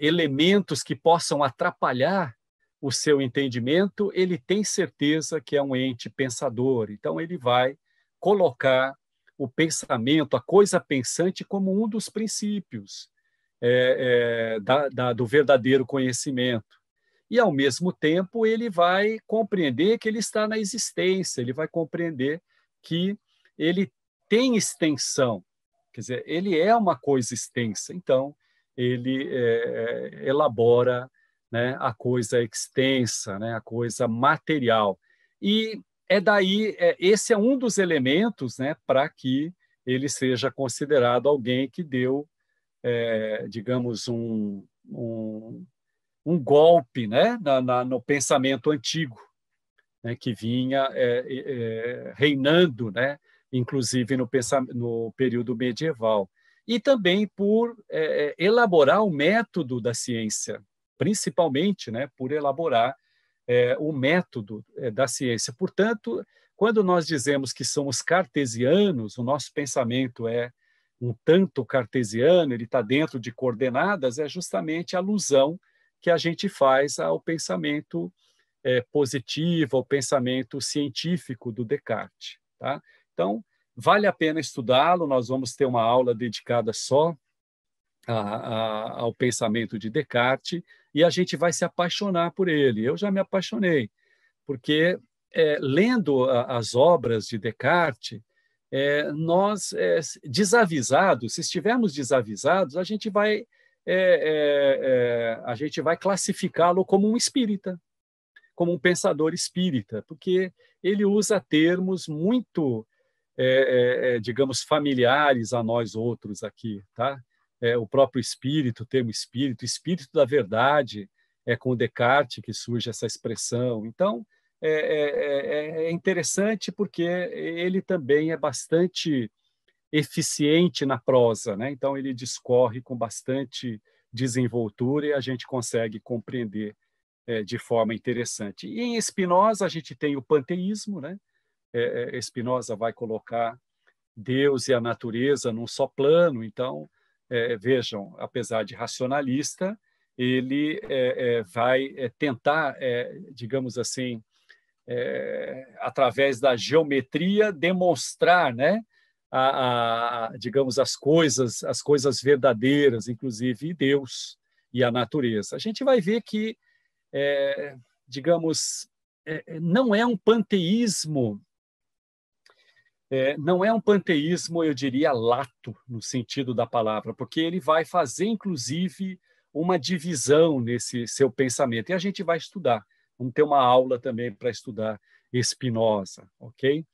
elementos que possam atrapalhar o seu entendimento, ele tem certeza que é um ente pensador. Então, ele vai colocar o pensamento, a coisa pensante, como um dos princípios é, é, da, da, do verdadeiro conhecimento. E, ao mesmo tempo, ele vai compreender que ele está na existência, ele vai compreender que ele tem extensão, quer dizer, ele é uma coisa extensa. Então, ele é, é elabora né, a coisa extensa, né, a coisa material. E é daí, é, esse é um dos elementos né, para que ele seja considerado alguém que deu, é, digamos, um, um, um, golpe né, na, na, no pensamento antigo, né, que vinha é, é reinando, né, inclusive no, no período medieval. E também por é, é, elaborar o método da ciência, principalmente né, por elaborar é, o método é, da ciência. Portanto, quando nós dizemos que somos cartesianos, o nosso pensamento é um tanto cartesiano, ele está dentro de coordenadas, é justamente a alusão que a gente faz ao pensamento é, positivo, ao pensamento científico do Descartes. Tá? Então, vale a pena estudá-lo, nós vamos ter uma aula dedicada só a, a, ao pensamento de Descartes e a gente vai se apaixonar por ele. Eu já me apaixonei, porque é, lendo a, as obras de Descartes, é, nós, é, desavisados, se estivermos desavisados, a gente vai é, é, é, a gente vai classificá-lo como um espírita, como um pensador espírita, porque ele usa termos muito, é, é, é, digamos, familiares a nós outros aqui, tá? é, o próprio espírito, o termo espírito, espírito da verdade, é com Descartes que surge essa expressão. Então, é é, é, é, é interessante porque ele também é bastante eficiente na prosa, né? então ele discorre com bastante desenvoltura e a gente consegue compreender é, de forma interessante. E em Spinoza a gente tem o panteísmo, né? É, é Spinoza vai colocar Deus e a natureza num só plano, então é, vejam, apesar de racionalista, ele é, vai tentar, digamos assim, através da geometria, demonstrar, né, a, a, digamos, as coisas, as coisas verdadeiras, inclusive Deus e a natureza. A gente vai ver que, digamos, não é um panteísmo é, não é um panteísmo, eu diria, lato, no sentido da palavra, porque ele vai fazer, inclusive, uma divisão nesse seu pensamento. E a gente vai estudar, vamos ter uma aula também para estudar Spinoza, ok?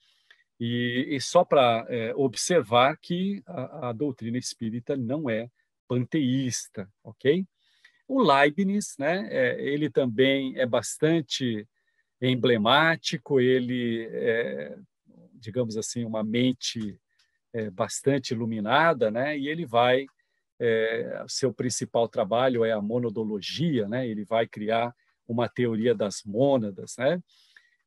E, e só para é, observar que a, a, doutrina espírita não é panteísta, ok? O Leibniz, né, é, ele também é bastante emblemático, ele é, digamos assim, uma mente é, bastante iluminada, né? E ele vai, é, seu principal trabalho é a monodologia, né? Ele vai criar uma teoria das mônadas, né?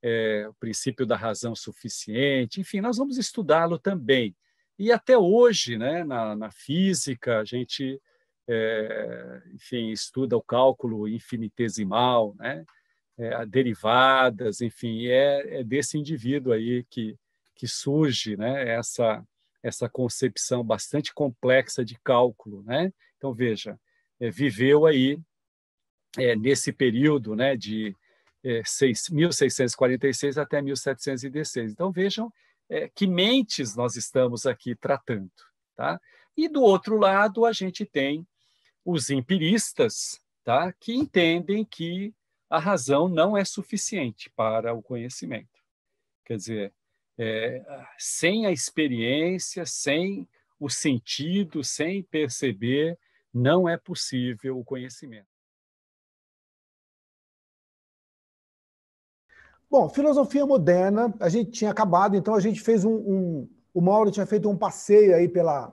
É, o princípio da razão suficiente, enfim, nós vamos estudá-lo também. E até hoje, né, na, na física, a gente é, enfim, estuda o cálculo infinitesimal, né, é, derivadas, enfim, é, é, desse indivíduo aí que que surge né, essa, essa concepção bastante complexa de cálculo. Né? Então, veja, é, viveu aí, é, nesse período né, de é, 6, 1646 até 1716. Então, vejam é, que mentes nós estamos aqui tratando. Tá? E, do outro lado, a gente tem os empiristas, tá? que entendem que a razão não é suficiente para o conhecimento. Quer dizer, é, sem a experiência, sem o sentido, sem perceber, não é possível o conhecimento. Bom, filosofia moderna, a gente tinha acabado, então a gente fez um. um o Mauro tinha feito um passeio aí pela,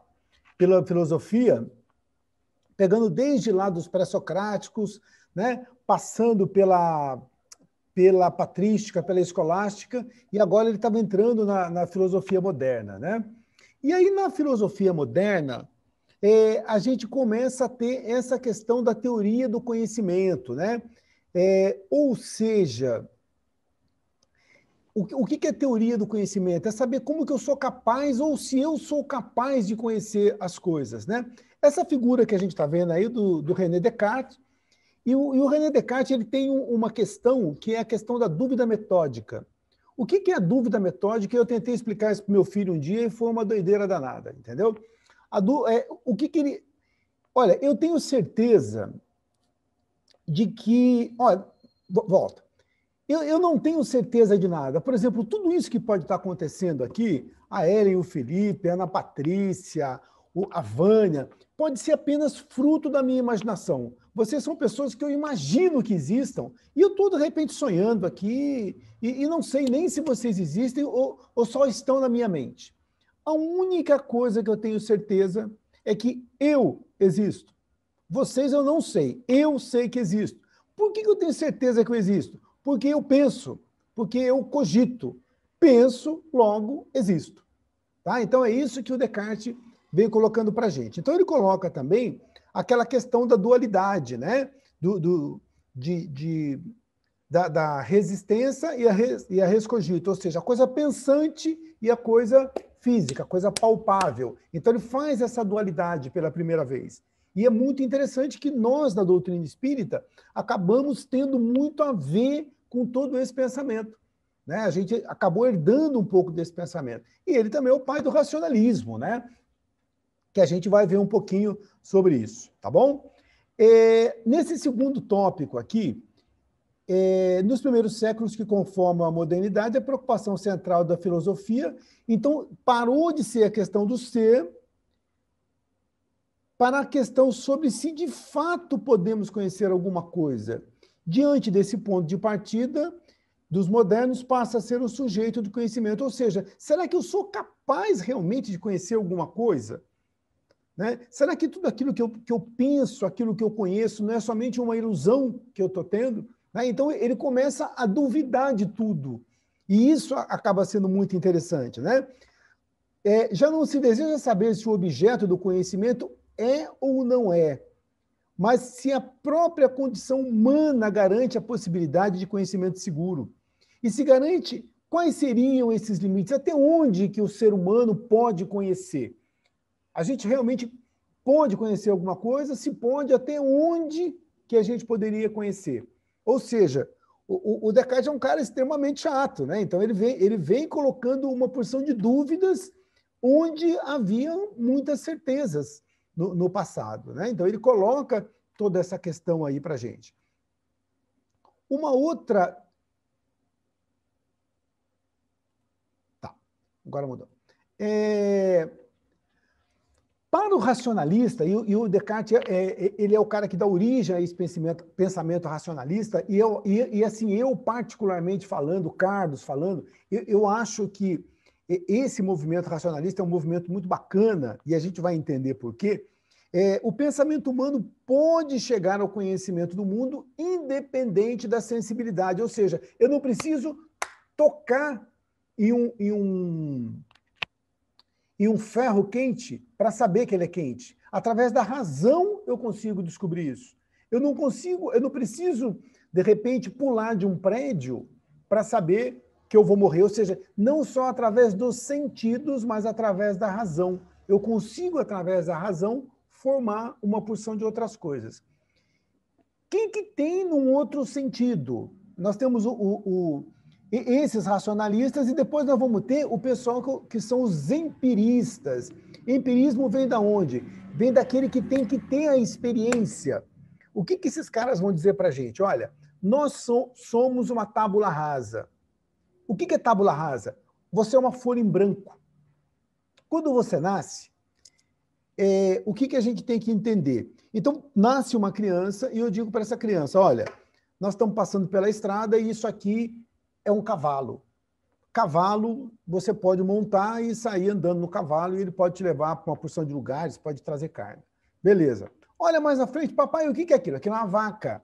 pela filosofia, pegando desde lá dos pré-socráticos, né, passando pela pela patrística, pela escolástica, e agora ele estava entrando na, na, filosofia moderna. Né? E aí, na filosofia moderna, é, a gente começa a ter essa questão da teoria do conhecimento. Né? É, ou seja, o, que, que é teoria do conhecimento? É saber como que eu sou capaz ou se eu sou capaz de conhecer as coisas, né? Essa figura que a gente está vendo aí do, do René Descartes, e o, e o René Descartes ele tem uma questão que é a questão da dúvida metódica. O que, que é a dúvida metódica? Eu tentei explicar isso para meu filho um dia e foi uma doideira danada, entendeu? Du, é, o que, que ele. Olha, eu tenho certeza de que. Olha, volta. Eu, eu, não tenho certeza de nada. Por exemplo, tudo isso que pode estar acontecendo aqui, a Ellen, o Felipe, a Ana Patrícia, a Vânia, pode ser apenas fruto da minha imaginação. Vocês são pessoas que eu imagino que existam, e eu estou, de repente, sonhando aqui, e, e, não sei nem se vocês existem ou, ou só estão na minha mente. A única coisa que eu tenho certeza é que eu existo. Vocês eu não sei, eu sei que existo. Por que, eu tenho certeza que eu existo? Porque eu penso, porque eu cogito. Penso, logo existo. Tá? Então é isso que o Descartes veio colocando para a gente. Então ele coloca também aquela questão da dualidade, né? Do, do de, de da, da, resistência e a, res, e a rescogito, ou seja, a coisa pensante e a coisa física, a coisa palpável. Então ele faz essa dualidade pela primeira vez. E é muito interessante que nós, da doutrina espírita, acabamos tendo muito a ver com todo esse pensamento. Né? A gente acabou herdando um pouco desse pensamento. E ele também é o pai do racionalismo, né? que a gente vai ver um pouquinho sobre isso, tá bom? É, nesse segundo tópico aqui, é, nos primeiros séculos que conformam a modernidade, a preocupação central da filosofia, então, parou de ser a questão do ser para a questão sobre se de fato podemos conhecer alguma coisa. Diante desse ponto de partida, dos modernos passa a ser o sujeito do conhecimento, ou seja, será que eu sou capaz realmente de conhecer alguma coisa? Né? Será que tudo aquilo que eu, que eu penso, aquilo que eu conheço, não é somente uma ilusão que eu estou tendo? Né? Então, ele começa a duvidar de tudo. E isso acaba sendo muito interessante. Né? É, já não se deseja saber se o objeto do conhecimento é ou não é, mas se a própria condição humana garante a possibilidade de conhecimento seguro. E se garante, quais seriam esses limites? Até onde que o ser humano pode conhecer? A gente realmente pode conhecer alguma coisa, se pode até onde que a gente poderia conhecer. Ou seja, o, o Descartes é um cara extremamente chato, né? Então ele vem, ele vem colocando uma porção de dúvidas onde havia muitas certezas no, no passado, né? Então ele coloca toda essa questão aí para gente. Uma outra. Tá, agora mudou. É... Para o racionalista, e, e o Descartes é, é, ele é o cara que dá origem a esse pensamento, pensamento racionalista, e, eu, e, e assim, eu particularmente falando, Carlos falando, eu, eu acho que esse movimento racionalista é um movimento muito bacana, e a gente vai entender por quê. É, o pensamento humano pode chegar ao conhecimento do mundo independente da sensibilidade, ou seja, eu não preciso tocar em um, em um, e um ferro quente para saber que ele é quente. Através da razão eu consigo descobrir isso. Eu não consigo, eu não preciso, de repente, pular de um prédio para saber que eu vou morrer. Ou seja, não só através dos sentidos, mas através da razão. Eu consigo, através da razão, formar uma porção de outras coisas. Quem que tem num outro sentido? Nós temos o, o, o e esses racionalistas, e depois nós vamos ter o pessoal que, são os empiristas. Empirismo vem da onde? Vem daquele que tem que ter a experiência. O que, que esses caras vão dizer para a gente? Olha, nós somos uma tábula rasa. O que, que é tábula rasa? Você é uma folha em branco. Quando você nasce, é, o que, que a gente tem que entender? Então, nasce uma criança e eu digo para essa criança: olha, nós estamos passando pela estrada e isso aqui é um cavalo. Cavalo, você pode montar e sair andando no cavalo, e ele pode te levar para uma porção de lugares, pode trazer carne. Beleza. Olha mais à frente, papai, o que é aquilo? Aquilo é uma vaca.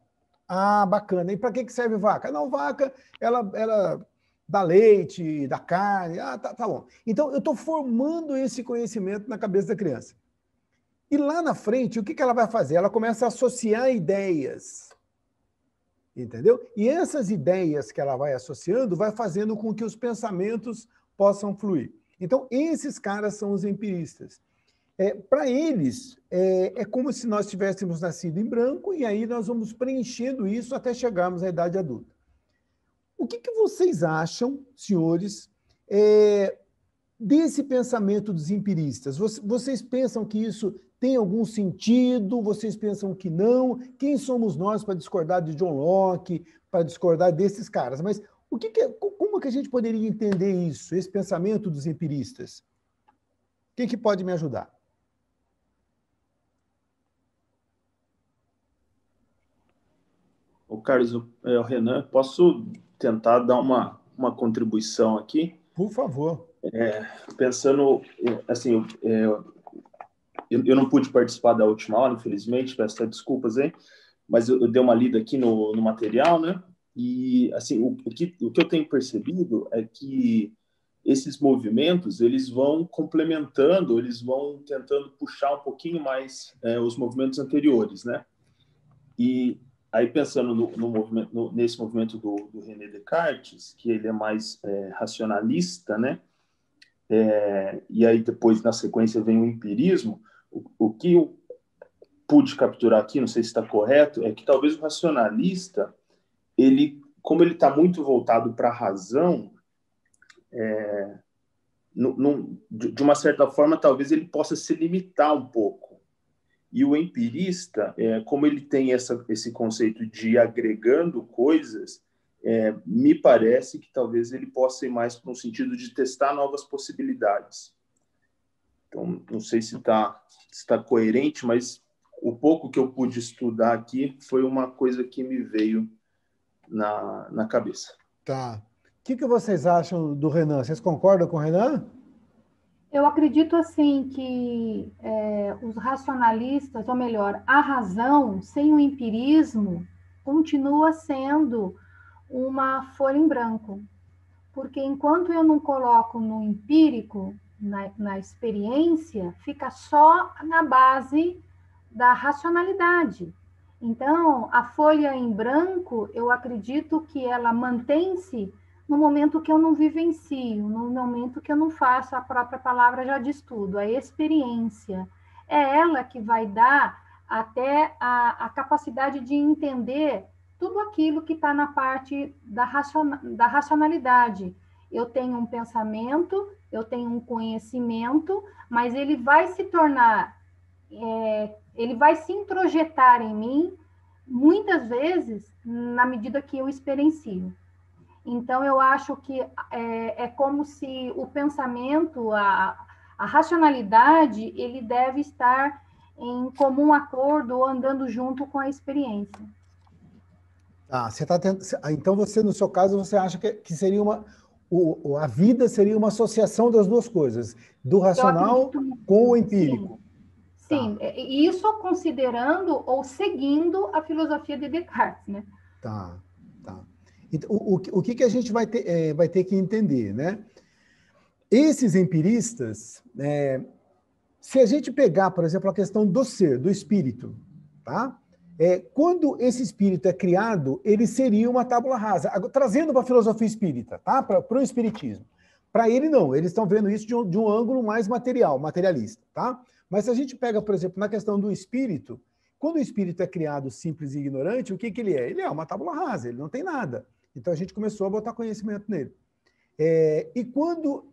Ah, bacana. E para que serve vaca? Não, vaca, ela, ela dá leite, dá carne. Ah, tá, tá bom. Então, eu estou formando esse conhecimento na cabeça da criança. E lá na frente, o que ela vai fazer? Ela começa a associar ideias entendeu? E essas ideias que ela vai associando vai fazendo com que os pensamentos possam fluir. Então, esses caras são os empiristas. É, Para eles, é, é, como se nós tivéssemos nascido em branco e aí nós vamos preenchendo isso até chegarmos à idade adulta. O que, que vocês acham, senhores, é, desse pensamento dos empiristas? Vocês pensam que isso tem algum sentido? Vocês pensam que não? Quem somos nós para discordar de John Locke, para discordar desses caras? Mas o que, que é, como que a gente poderia entender isso, esse pensamento dos empiristas? Quem que pode me ajudar? O Carlos, é, o Renan, posso tentar dar uma, uma contribuição aqui? Por favor. É, pensando, assim, é, eu, eu, não pude participar da última aula, infelizmente, peço desculpas aí, mas eu, eu, dei uma lida aqui no, no material, né? E, assim, o, o, que, o que eu tenho percebido é que esses movimentos, eles vão complementando, eles vão tentando puxar um pouquinho mais é, os movimentos anteriores, né? E aí, pensando no, no movimento, no, nesse movimento do, do, René Descartes, que ele é mais é, racionalista, né? É, e aí depois na sequência vem o empirismo, o, que eu pude capturar aqui, não sei se está correto, é que talvez o racionalista, ele, como ele está muito voltado para a razão, é, no, no, de uma certa forma, talvez ele possa se limitar um pouco. E o empirista, é, como ele tem essa, esse conceito de agregando coisas, é, me parece que talvez ele possa ir mais para um sentido de testar novas possibilidades. Então, não sei se está se tá coerente, mas o pouco que eu pude estudar aqui foi uma coisa que me veio na, na cabeça. Tá. O que, que vocês acham do Renan? Vocês concordam com o Renan? Eu acredito assim que é, os racionalistas, ou melhor, a razão sem o empirismo continua sendo uma folha em branco, porque enquanto eu não coloco no empírico na, na experiência fica só na base da racionalidade. Então, a folha em branco, eu acredito que ela mantém-se no momento que eu não vivencio, no momento que eu não faço, a própria palavra já diz tudo, a experiência. É ela que vai dar até a, a capacidade de entender tudo aquilo que está na parte da, racional da racionalidade eu tenho um pensamento, eu tenho um conhecimento, mas ele vai se tornar, é, ele vai se introjetar em mim muitas vezes na medida que eu experiencio. Então, eu acho que é, é como se o pensamento, a, a racionalidade, ele deve estar em comum acordo ou andando junto com a experiência. Ah, você tá tentando... Então, você, no seu caso, você acha que, que seria uma, o, a vida seria uma associação das duas coisas, do racional com o empírico. Sim, tá. É, isso considerando ou seguindo a filosofia de Descartes, né? Tá, tá. Então, o, o, o que, que a gente vai ter, é, vai ter que entender, né? Esses empiristas, é, se a gente pegar, por exemplo, a questão do ser, do espírito, tá? É, quando esse espírito é criado, ele seria uma tábula rasa, trazendo para a filosofia espírita, tá? para o espiritismo. Para ele, não, eles estão vendo isso de um, de um ângulo mais material, materialista. Tá? Mas se a gente pega, por exemplo, na questão do espírito, quando o espírito é criado simples e ignorante, o que, que ele é? Ele é uma tábula rasa, ele não tem nada. Então a gente começou a botar conhecimento nele. É, e quando,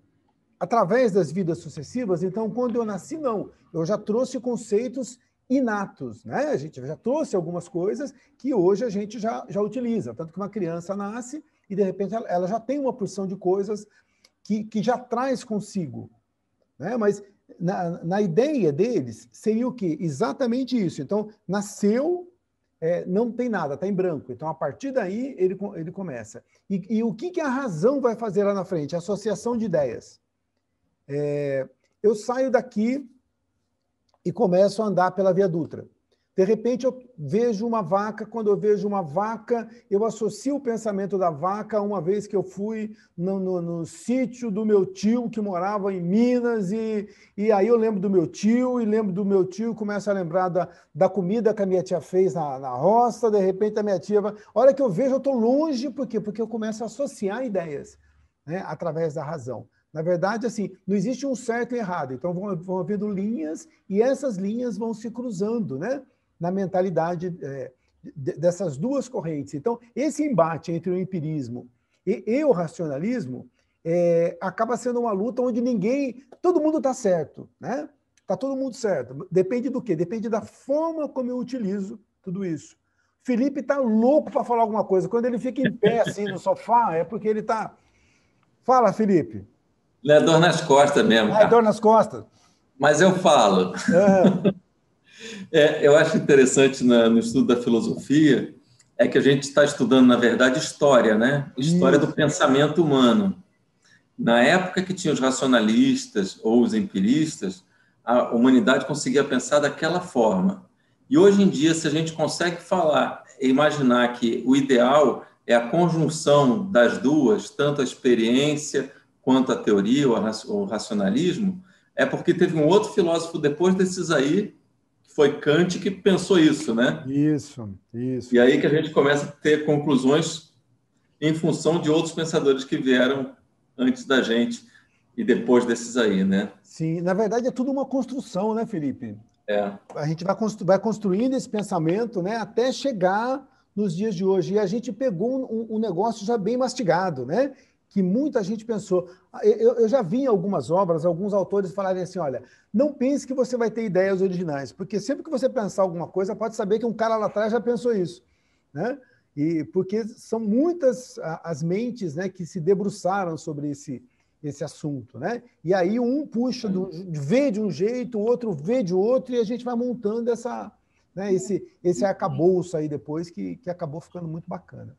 através das vidas sucessivas, então, quando eu nasci, não, eu já trouxe conceitos inatos, né? A gente já trouxe algumas coisas que hoje a gente já, já utiliza, tanto que uma criança nasce e de repente ela, ela já tem uma porção de coisas que, que já traz consigo, né? Mas na, na ideia deles seria o que? Exatamente isso. Então nasceu, é, não tem nada, está em branco. Então a partir daí ele, ele começa. E, e, o que, que a razão vai fazer lá na frente? A associação de ideias. É, eu saio daqui e começo a andar pela Via Dutra. De repente eu vejo uma vaca, quando eu vejo uma vaca, eu associo o pensamento da vaca a uma vez que eu fui no, no, no sítio do meu tio que morava em Minas, e, e aí eu lembro do meu tio, e lembro do meu tio, começo a lembrar da, da comida que a minha tia fez na, na roça, de repente a minha tia. A hora que eu vejo, eu estou longe, por quê? Porque eu começo a associar ideias né? através da razão. Na verdade, assim, não existe um certo e errado. Então vão, vão havendo linhas e essas linhas vão se cruzando, né? Na mentalidade é, dessas duas correntes. Então esse embate entre o empirismo e, e o racionalismo é, acaba sendo uma luta onde ninguém, todo mundo está certo, né? Está todo mundo certo. Depende do quê? Depende da forma como eu utilizo tudo isso. Felipe está louco para falar alguma coisa. Quando ele fica em pé assim no sofá, é porque ele está. Fala, Felipe. Não é dor nas costas mesmo. Ah, é dor nas costas. Mas eu falo. É. é, eu acho interessante na, no estudo da filosofia é que a gente está estudando, na verdade, história, né? História Isso. do pensamento humano. Na época que tinha os racionalistas ou os empiristas, a humanidade conseguia pensar daquela forma. E hoje em dia, se a gente consegue falar, imaginar que o ideal é a conjunção das duas, tanto a experiência quanto à teoria ou ao racionalismo, é porque teve um outro filósofo depois desses aí, que foi Kant, que pensou isso, né? Isso, isso. E aí que a gente começa a ter conclusões em função de outros pensadores que vieram antes da gente e depois desses aí, né? Sim, na verdade é tudo uma construção, né, Felipe? É. A gente vai, constru vai construindo esse pensamento, né, até chegar nos dias de hoje. E a gente pegou um, um negócio já bem mastigado, né? que muita gente pensou. Ah, eu, eu já vi em algumas obras, alguns autores falarem assim: olha, não pense que você vai ter ideias originais, porque sempre que você pensar alguma coisa, pode saber que um cara lá atrás já pensou isso. Né? E porque são muitas as mentes né, que se debruçaram sobre esse, esse assunto, né? E aí um puxa, do, vê de um jeito, o outro vê de outro, e a gente vai montando essa, né, esse, esse acabouço aí depois que, que acabou ficando muito bacana.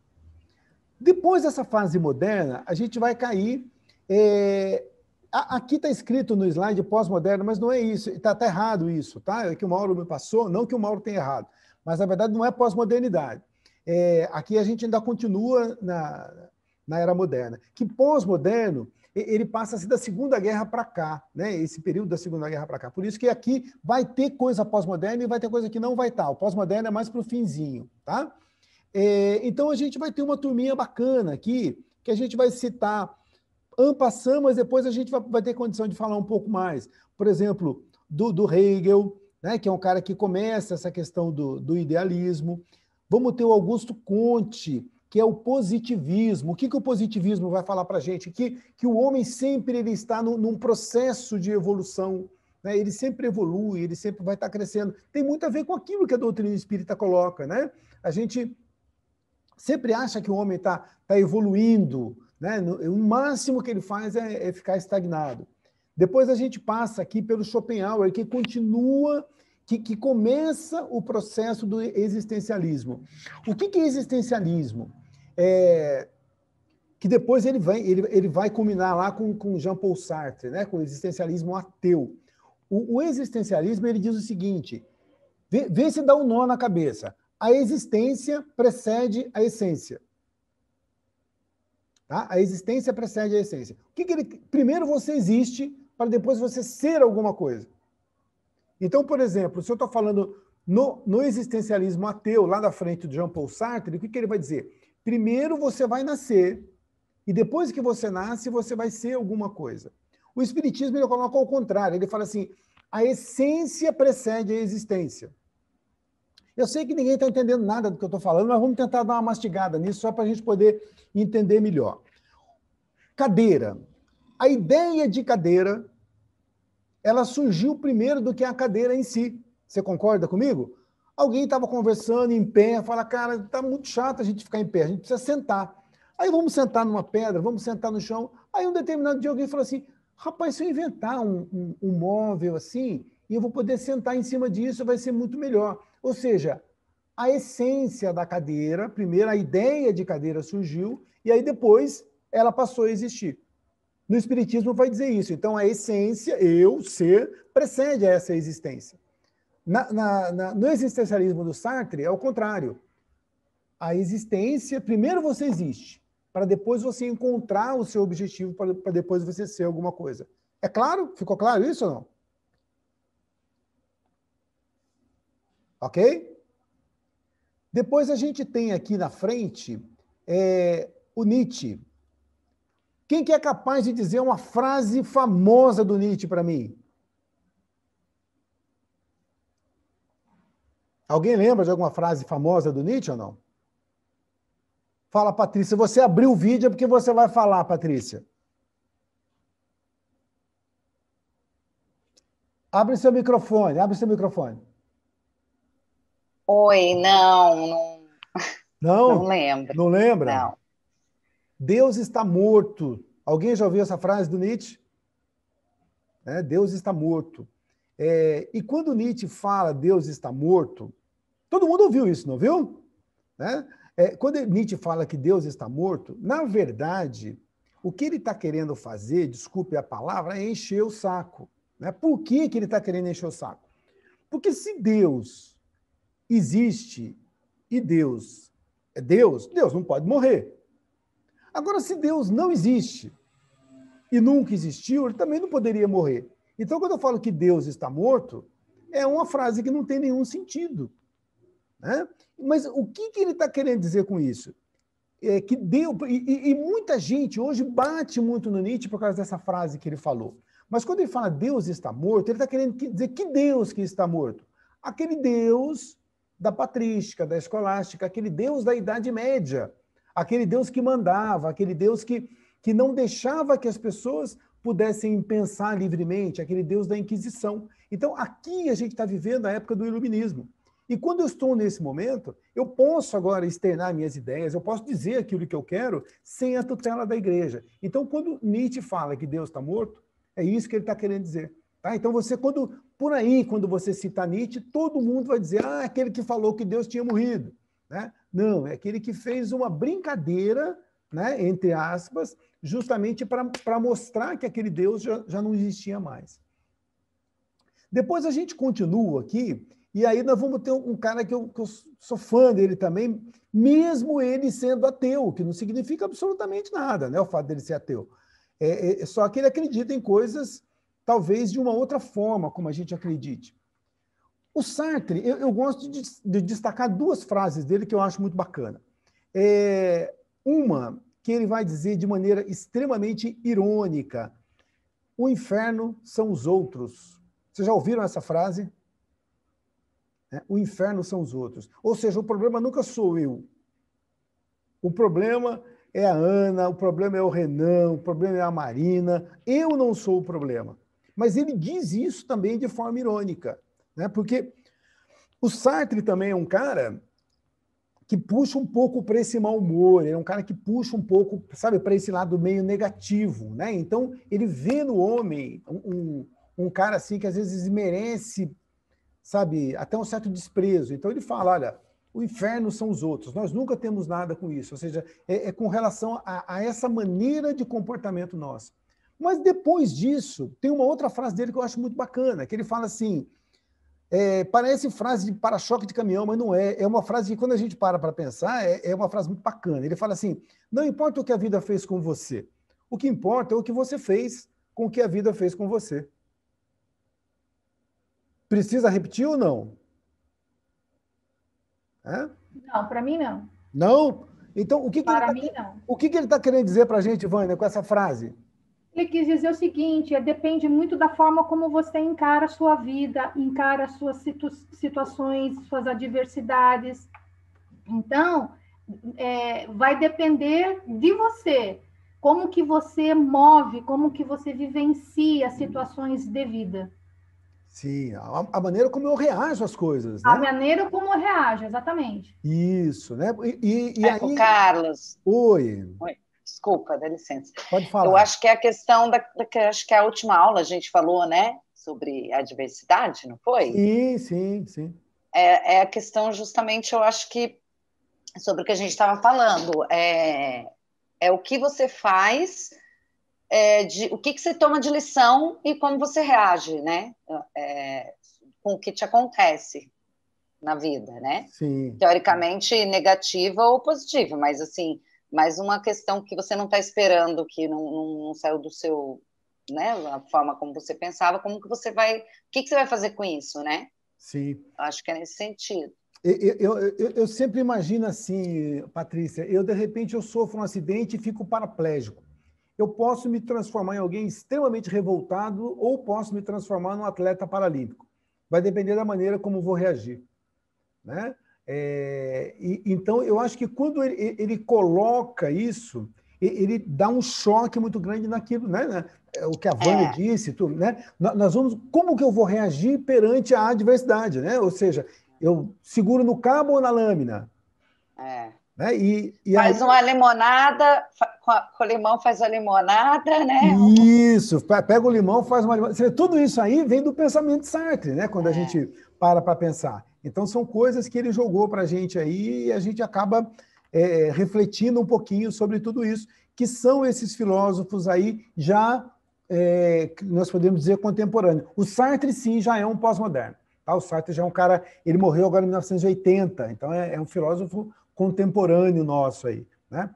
Depois dessa fase moderna, a gente vai cair. É, aqui está escrito no slide pós-moderno, mas não é isso. Está até tá errado isso, tá? É que o Mauro me passou, não que o Mauro tenha errado, mas na verdade não é pós-modernidade. É, aqui a gente ainda continua na, na era moderna. Que pós-moderno ele passa assim, da Segunda Guerra para cá, né? esse período da Segunda Guerra para cá. Por isso que aqui vai ter coisa pós-moderna e vai ter coisa que não vai estar. Tá. O pós-moderno é mais para o finzinho, tá? É, então a gente vai ter uma turminha bacana aqui, que a gente vai citar ampassam, mas depois a gente vai, vai, ter condição de falar um pouco mais. Por exemplo, do, do Hegel, né, que é um cara que começa essa questão do, do idealismo. Vamos ter o Augusto Conte, que é o positivismo. O que, que o positivismo vai falar para a gente? Que, que o homem sempre ele está no, num processo de evolução, né? ele sempre evolui, ele sempre vai estar crescendo. Tem muito a ver com aquilo que a doutrina espírita coloca. Né? A gente sempre acha que o homem está tá evoluindo, né? o máximo que ele faz é, é, ficar estagnado. Depois a gente passa aqui pelo Schopenhauer, que continua, que, que começa o processo do existencialismo. O que, que é existencialismo? É, que depois ele vai, ele, ele vai combinar lá com, com Jean-Paul Sartre, né? com o existencialismo ateu. O, o existencialismo ele diz o seguinte: vê, vê se dá um nó na cabeça a existência precede a essência. Tá? A existência precede a essência. O que, que ele... Primeiro você existe para depois você ser alguma coisa. Então, por exemplo, se eu estou falando no, no, existencialismo ateu, lá da frente do Jean-Paul Sartre, o que, que ele vai dizer? Primeiro você vai nascer, e depois que você nasce, você vai ser alguma coisa. O Espiritismo ele coloca ao contrário, ele fala assim: a essência precede a existência. Eu sei que ninguém está entendendo nada do que eu estou falando, mas vamos tentar dar uma mastigada nisso só para a gente poder entender melhor. Cadeira. A ideia de cadeira, ela surgiu primeiro do que a cadeira em si. Você concorda comigo? Alguém estava conversando em pé, fala, cara, está muito chato a gente ficar em pé, a gente precisa sentar. Aí vamos sentar numa pedra, vamos sentar no chão. Aí um determinado dia alguém falou assim, rapaz, se eu inventar um, um, um móvel assim, e eu vou poder sentar em cima disso, vai ser muito melhor. Ou seja, a essência da cadeira, primeiro a ideia de cadeira surgiu e aí depois ela passou a existir. No espiritismo vai dizer isso. Então a essência, eu, ser, precede essa existência. Na, na, na, no existencialismo do Sartre é o contrário. A existência, primeiro você existe, para depois você encontrar o seu objetivo, para, para depois você ser alguma coisa. É claro? Ficou claro isso ou não? Ok? Depois a gente tem aqui na frente é, o Nietzsche. Quem que é capaz de dizer uma frase famosa do Nietzsche para mim? Alguém lembra de alguma frase famosa do Nietzsche ou não? Fala, Patrícia. Você abriu o vídeo é porque você vai falar, Patrícia. Abre seu microfone, abre seu microfone. Oi, não, não. Não? Não lembro. Não lembra? Não. Deus está morto. Alguém já ouviu essa frase do Nietzsche? É, Deus está morto. É, e quando Nietzsche fala Deus está morto, todo mundo ouviu isso, não viu? É, é quando Nietzsche fala que Deus está morto, na verdade, o que ele está querendo fazer, desculpe a palavra, é encher o saco. Né? Por que, que ele está querendo encher o saco? Porque se Deus existe e Deus é Deus, Deus não pode morrer. Agora, se Deus não existe e nunca existiu, ele também não poderia morrer. Então, quando eu falo que Deus está morto, é uma frase que não tem nenhum sentido. Né? Mas o que, que ele está querendo dizer com isso? É que Deus. E, e muita gente hoje bate muito no Nietzsche por causa dessa frase que ele falou. Mas quando ele fala Deus está morto, ele está querendo dizer que Deus que está morto? Aquele Deus da patrística, da escolástica, aquele Deus da Idade Média, aquele Deus que mandava, aquele Deus que, que não deixava que as pessoas pudessem pensar livremente, aquele Deus da Inquisição. Então, aqui a gente está vivendo a época do Iluminismo. E quando eu estou nesse momento, eu posso agora externar minhas ideias, eu posso dizer aquilo que eu quero sem a tutela da igreja. Então, quando Nietzsche fala que Deus está morto, é isso que ele está querendo dizer. Tá? Então, você, quando por aí, quando você cita Nietzsche, todo mundo vai dizer, ah, aquele que falou que Deus tinha morrido. Né? Não, é aquele que fez uma brincadeira, né, entre aspas, justamente para mostrar que aquele Deus já, já não existia mais. Depois a gente continua aqui, e aí nós vamos ter um cara que eu, que eu, sou fã dele também, mesmo ele sendo ateu, que não significa absolutamente nada, né? O fato dele ser ateu. É, é, só que ele acredita em coisas talvez de uma outra forma, como a gente acredite. O Sartre, eu, eu gosto de, de, destacar duas frases dele que eu acho muito bacana. É, uma que ele vai dizer de maneira extremamente irônica: o inferno são os outros. Vocês já ouviram essa frase? É, o inferno são os outros. Ou seja, o problema nunca sou eu. O problema é a Ana, o problema é o Renan, o problema é a Marina. Eu não sou o problema. Mas ele diz isso também de forma irônica, né? porque o Sartre também é um cara que puxa um pouco para esse mau humor, ele é um cara que puxa um pouco, sabe, para esse lado meio negativo, né? Então, ele vê no homem um, um, um cara assim que às vezes merece, sabe, até um certo desprezo. Então, ele fala: olha, o inferno são os outros, nós nunca temos nada com isso. Ou seja, é, é com relação a, a, essa maneira de comportamento nosso. Mas depois disso, tem uma outra frase dele que eu acho muito bacana, que ele fala assim: é, parece frase de para-choque de caminhão, mas não é. É uma frase que, quando a gente para para pensar, é, é uma frase muito bacana. Ele fala assim: não importa o que a vida fez com você, o que importa é o que você fez com o que a vida fez com você. Precisa repetir ou não? É? Não, para mim não. Não? Então, o que, que para ele tá, mim, não. O que, que ele está querendo dizer para a gente, Vânia, com essa frase? Ele quis dizer o seguinte: é, depende muito da forma como você encara a sua vida, encara as suas situ situações, suas adversidades. Então, é, vai depender de você, como que você move, como que você vivencia uhum. situações de vida. Sim, a, a maneira como eu reajo às coisas. Né? A maneira como eu reajo, exatamente. Isso, né? E, e, e aí... Carlos. Oi. Oi. Desculpa, dá licença. Pode falar. Eu acho que é a questão da, da acho que é a última aula a gente falou, né, sobre a diversidade, não foi? Sim, sim, sim. É, é a questão justamente, eu acho que sobre o que a gente estava falando, é, é o que você faz é, de, o que, que, você toma de lição e como você reage, né? É, com o que te acontece na vida, né? Sim. Teoricamente negativa ou positiva, mas assim, mas uma questão que você não está esperando, que não, não, não, saiu do seu, né, a forma como você pensava, como que você vai, o que, que você vai fazer com isso, né? Sim. Acho que é nesse sentido. Eu, eu, eu, eu sempre imagino assim, Patrícia, eu de repente eu sofro um acidente e fico paraplégico. Eu posso me transformar em alguém extremamente revoltado ou posso me transformar num atleta paralímpico. Vai depender da maneira como vou reagir, né? É, e, então, eu acho que quando ele, ele, coloca isso, ele dá um choque muito grande naquilo, né? né? É o que a Vânia é. disse, tudo, né? Nós vamos, como que eu vou reagir perante a adversidade, né? Ou seja, eu seguro no cabo ou na lâmina? É. Né? E, e faz aí... uma limonada, com, o limão faz a limonada, né? Isso, pega o limão, faz uma limonada. Tudo isso aí vem do pensamento de Sartre, né? Quando é. a gente para para pensar. Então, são coisas que ele jogou para a gente aí e a gente acaba é, refletindo um pouquinho sobre tudo isso, que são esses filósofos aí já, é, nós podemos dizer, contemporâneos. O Sartre, sim, já é um pós-moderno. Tá? O Sartre já é um cara, ele morreu agora em 1980, então é, é um filósofo contemporâneo nosso aí, né?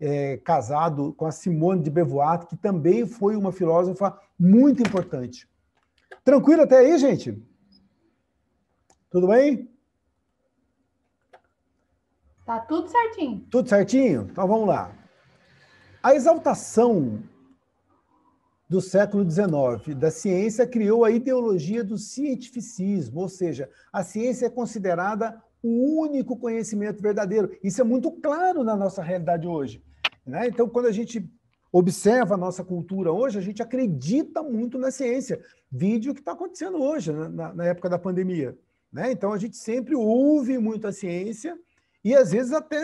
É, casado com a Simone de Beauvoir, que também foi uma filósofa muito importante. Tranquilo até aí, gente? Tudo bem? Tá tudo certinho. Tudo certinho? Então vamos lá. A exaltação do século XIX da ciência criou a ideologia do cientificismo, ou seja, a ciência é considerada o único conhecimento verdadeiro. Isso é muito claro na nossa realidade hoje. Né? Então, quando a gente observa a nossa cultura hoje, a gente acredita muito na ciência. Vídeo que está acontecendo hoje, né? na, na época da pandemia. Né? Então a gente sempre ouve muito a ciência e às vezes até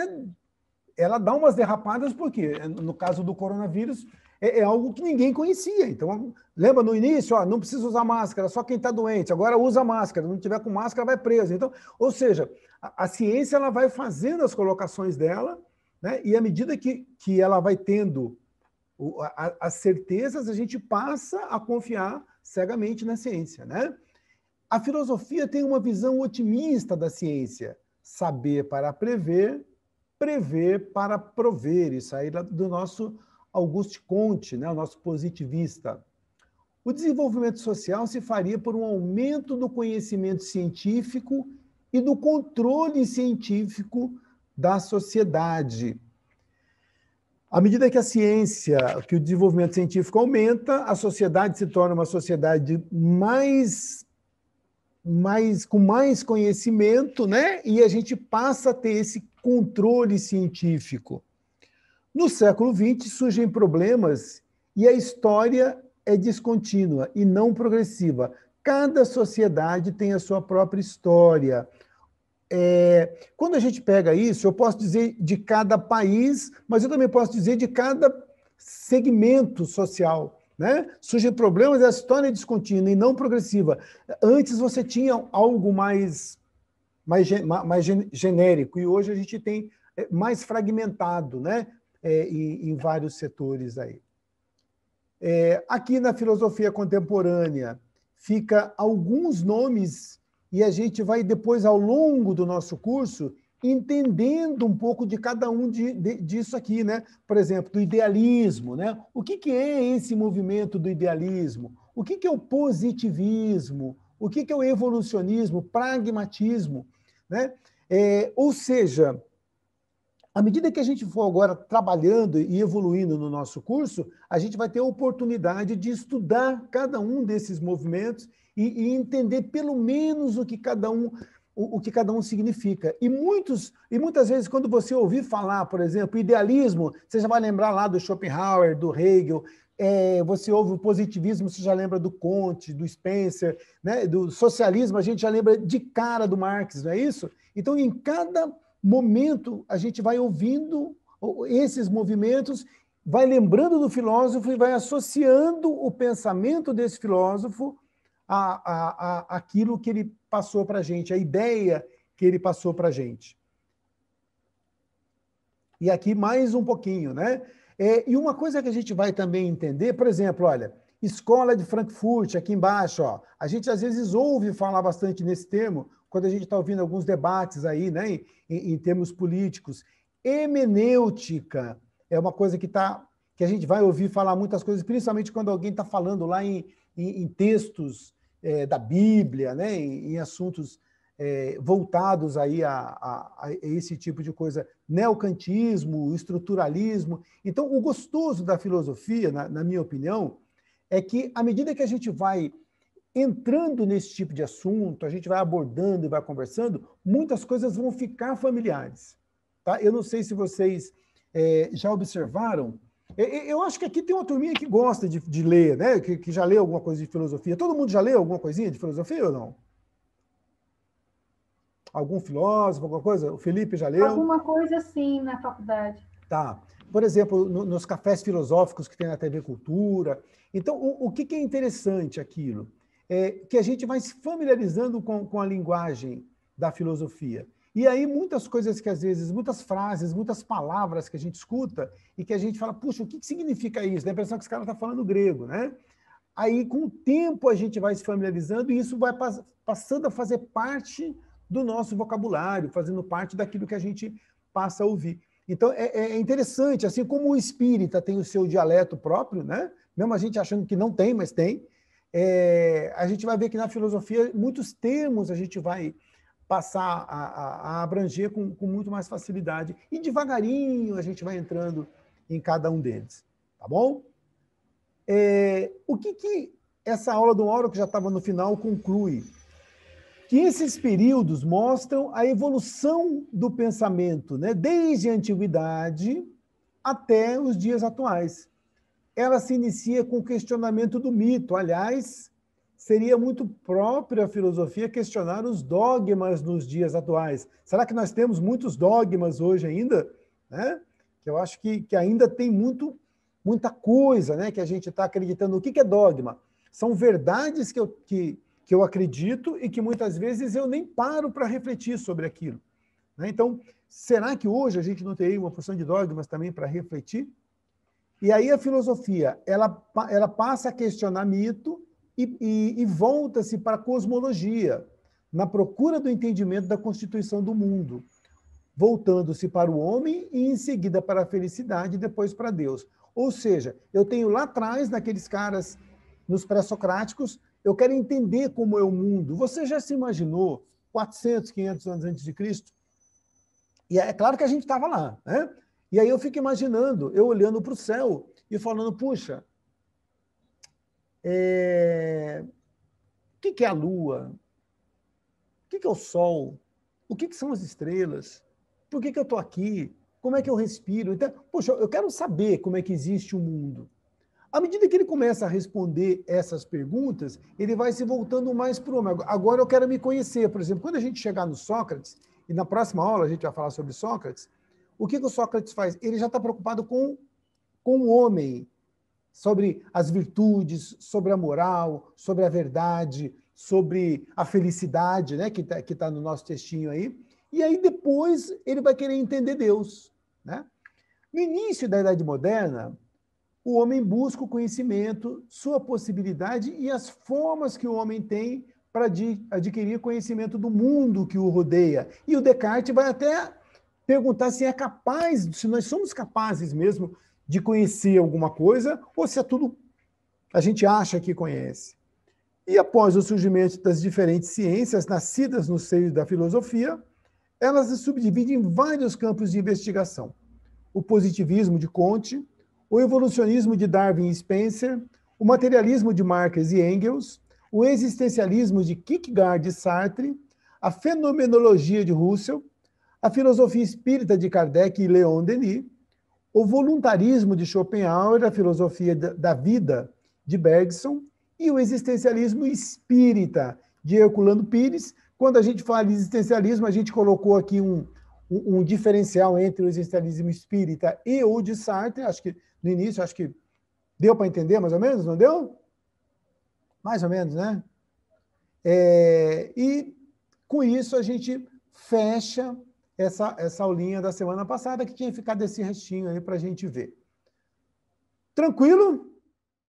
ela dá umas derrapadas, porque é, no caso do coronavírus é, é algo que ninguém conhecia. Então, lembra no início, ó, não precisa usar máscara, só quem está doente, agora usa máscara, não tiver com máscara vai preso. Então, ou seja, a, a ciência ela vai fazendo as colocações dela, né? e à medida que, que ela vai tendo as certezas, a gente passa a confiar cegamente na ciência. Né? A filosofia tem uma visão otimista da ciência. Saber para prever, prever para prover. Isso aí do nosso Auguste Comte, né? o nosso positivista. O desenvolvimento social se faria por um aumento do conhecimento científico e do controle científico da sociedade. À medida que a ciência, que o desenvolvimento científico aumenta, a sociedade se torna uma sociedade mais mais com mais conhecimento, né? E a gente passa a ter esse controle científico. No século XX surgem problemas e a história é descontínua e não progressiva. Cada sociedade tem a sua própria história. É, quando a gente pega isso, eu posso dizer de cada país, mas eu também posso dizer de cada segmento social. Né? Surgem problemas e a história é descontínua e não progressiva. Antes você tinha algo mais, mais, mais genérico e hoje a gente tem é, mais fragmentado né? É, em, em, vários setores. aí. É, aqui na filosofia contemporânea fica alguns nomes e a gente vai depois, ao longo do nosso curso, entendendo um pouco de cada um de, de, disso aqui, né? Por exemplo, do idealismo, né? O que, que é esse movimento do idealismo? O que, que é o positivismo? O que, que é o evolucionismo, pragmatismo, né? É, ou seja, à medida que a gente for agora trabalhando e evoluindo no nosso curso, a gente vai ter a oportunidade de estudar cada um desses movimentos e, e entender pelo menos o que cada um o, o, que cada um significa. E, muitos, e muitas vezes, quando você ouvir falar, por exemplo, idealismo, você já vai lembrar lá do Schopenhauer, do Hegel, é, você ouve o positivismo, você já lembra do Conte, do Spencer, né? do socialismo, a gente já lembra de cara do Marx, não é isso? Então, em cada momento, a gente vai ouvindo esses movimentos, vai lembrando do filósofo e vai associando o pensamento desse filósofo a, a, a aquilo que ele passou para a gente, a ideia que ele passou para a gente. E aqui mais um pouquinho, né? É, e uma coisa que a gente vai também entender, por exemplo, olha, escola de Frankfurt, aqui embaixo, ó, a gente às vezes ouve falar bastante nesse termo, quando a gente está ouvindo alguns debates aí, né, em, em termos políticos. Hemenêutica é uma coisa que tá, que a gente vai ouvir falar muitas coisas, principalmente quando alguém está falando lá em, em, em textos é, da Bíblia, né? em, em assuntos é, voltados aí a, a, a, esse tipo de coisa, neocantismo, estruturalismo. Então, o gostoso da filosofia, na, na, minha opinião, é que à medida que a gente vai entrando nesse tipo de assunto, a gente vai abordando e vai conversando, muitas coisas vão ficar familiares. Tá? Eu não sei se vocês é, já observaram é, é, eu acho que aqui tem uma turminha que gosta de, de ler, né? Que, que, já leu alguma coisa de filosofia. Todo mundo já leu alguma coisinha de filosofia ou não? Algum filósofo, alguma coisa? O Felipe já leu? Alguma coisa sim na faculdade. Tá. Por exemplo, no, nos cafés filosóficos que tem na TV Cultura. Então, o, o que, que, é interessante aquilo? É que a gente vai se familiarizando com, com a linguagem da filosofia. E aí, muitas coisas que às vezes, muitas frases, muitas palavras que a gente escuta e que a gente fala, puxa, o que, que significa isso? Dá a impressão que esse cara está falando grego, né? Aí, com o tempo, a gente vai se familiarizando e isso vai passando a fazer parte do nosso vocabulário, fazendo parte daquilo que a gente passa a ouvir. Então, é, é, é interessante, assim como o espírita tem o seu dialeto próprio, né? Mesmo a gente achando que não tem, mas tem. É, a gente vai ver que na filosofia muitos termos a gente vai passar a, a, a abranger com, com, muito mais facilidade. E devagarinho a gente vai entrando em cada um deles. Tá bom? É, o que, que essa aula do Auro, que já estava no final, conclui? Que esses períodos mostram a evolução do pensamento, né? desde a antiguidade até os dias atuais. Ela se inicia com o questionamento do mito. Aliás, seria muito própria a filosofia questionar os dogmas nos dias atuais. Será que nós temos muitos dogmas hoje ainda? Né? Que eu acho que, que ainda tem muito, muita coisa né? que a gente está acreditando. O que, que, é dogma? São verdades que eu, que, que eu acredito e que muitas vezes eu nem paro para refletir sobre aquilo. Né? Então, será que hoje a gente não teria uma porção de dogmas também para refletir? E aí a filosofia, ela, ela passa a questionar mito, e, e, e volta-se para a cosmologia, na procura do entendimento da constituição do mundo, voltando-se para o homem e, em seguida, para a felicidade e depois para Deus. Ou seja, eu tenho lá atrás, naqueles caras, nos pré-socráticos, eu quero entender como é o mundo. Você já se imaginou 400, 500 anos antes de Cristo? E é claro que a gente estava lá, né? E aí eu fico imaginando, eu olhando para o céu e falando, puxa, é... O que é a Lua? O que é o Sol? O que são as estrelas? Por que eu estou aqui? Como é que eu respiro? Então, poxa, eu quero saber como é que existe o mundo. À medida que ele começa a responder essas perguntas, ele vai se voltando mais para o homem. Agora eu quero me conhecer. Por exemplo, quando a gente chegar no Sócrates, e na próxima aula a gente vai falar sobre Sócrates, o que, que o Sócrates faz? Ele já está preocupado com, com o homem sobre as virtudes, sobre a moral, sobre a verdade, sobre a felicidade, né, que está que tá no nosso textinho aí. E aí depois ele vai querer entender Deus. Né? No início da Idade Moderna, o homem busca o conhecimento, sua possibilidade e as formas que o homem tem para adquirir conhecimento do mundo que o rodeia. E o Descartes vai até perguntar se é capaz, se nós somos capazes mesmo de conhecer alguma coisa ou se é tudo a gente acha que conhece. E após o surgimento das diferentes ciências nascidas no seio da filosofia, elas se subdividem em vários campos de investigação. O positivismo de kant o evolucionismo de Darwin e Spencer, o materialismo de Marx e Engels, o existencialismo de Kierkegaard e Sartre, a fenomenologia de Russell, a filosofia espírita de Kardec e Leon Denis, o voluntarismo de Schopenhauer, a filosofia da vida de Bergson e o existencialismo espírita de Herculano Pires. Quando a gente fala de existencialismo, a gente colocou aqui um, um, um diferencial entre o existencialismo espírita e o de Sartre. Acho que no início, acho que deu para entender mais ou menos, não deu? Mais ou menos, né? É, e com isso a gente fecha essa, essa aulinha da semana passada, que tinha ficado esse restinho aí para a gente ver. Tranquilo?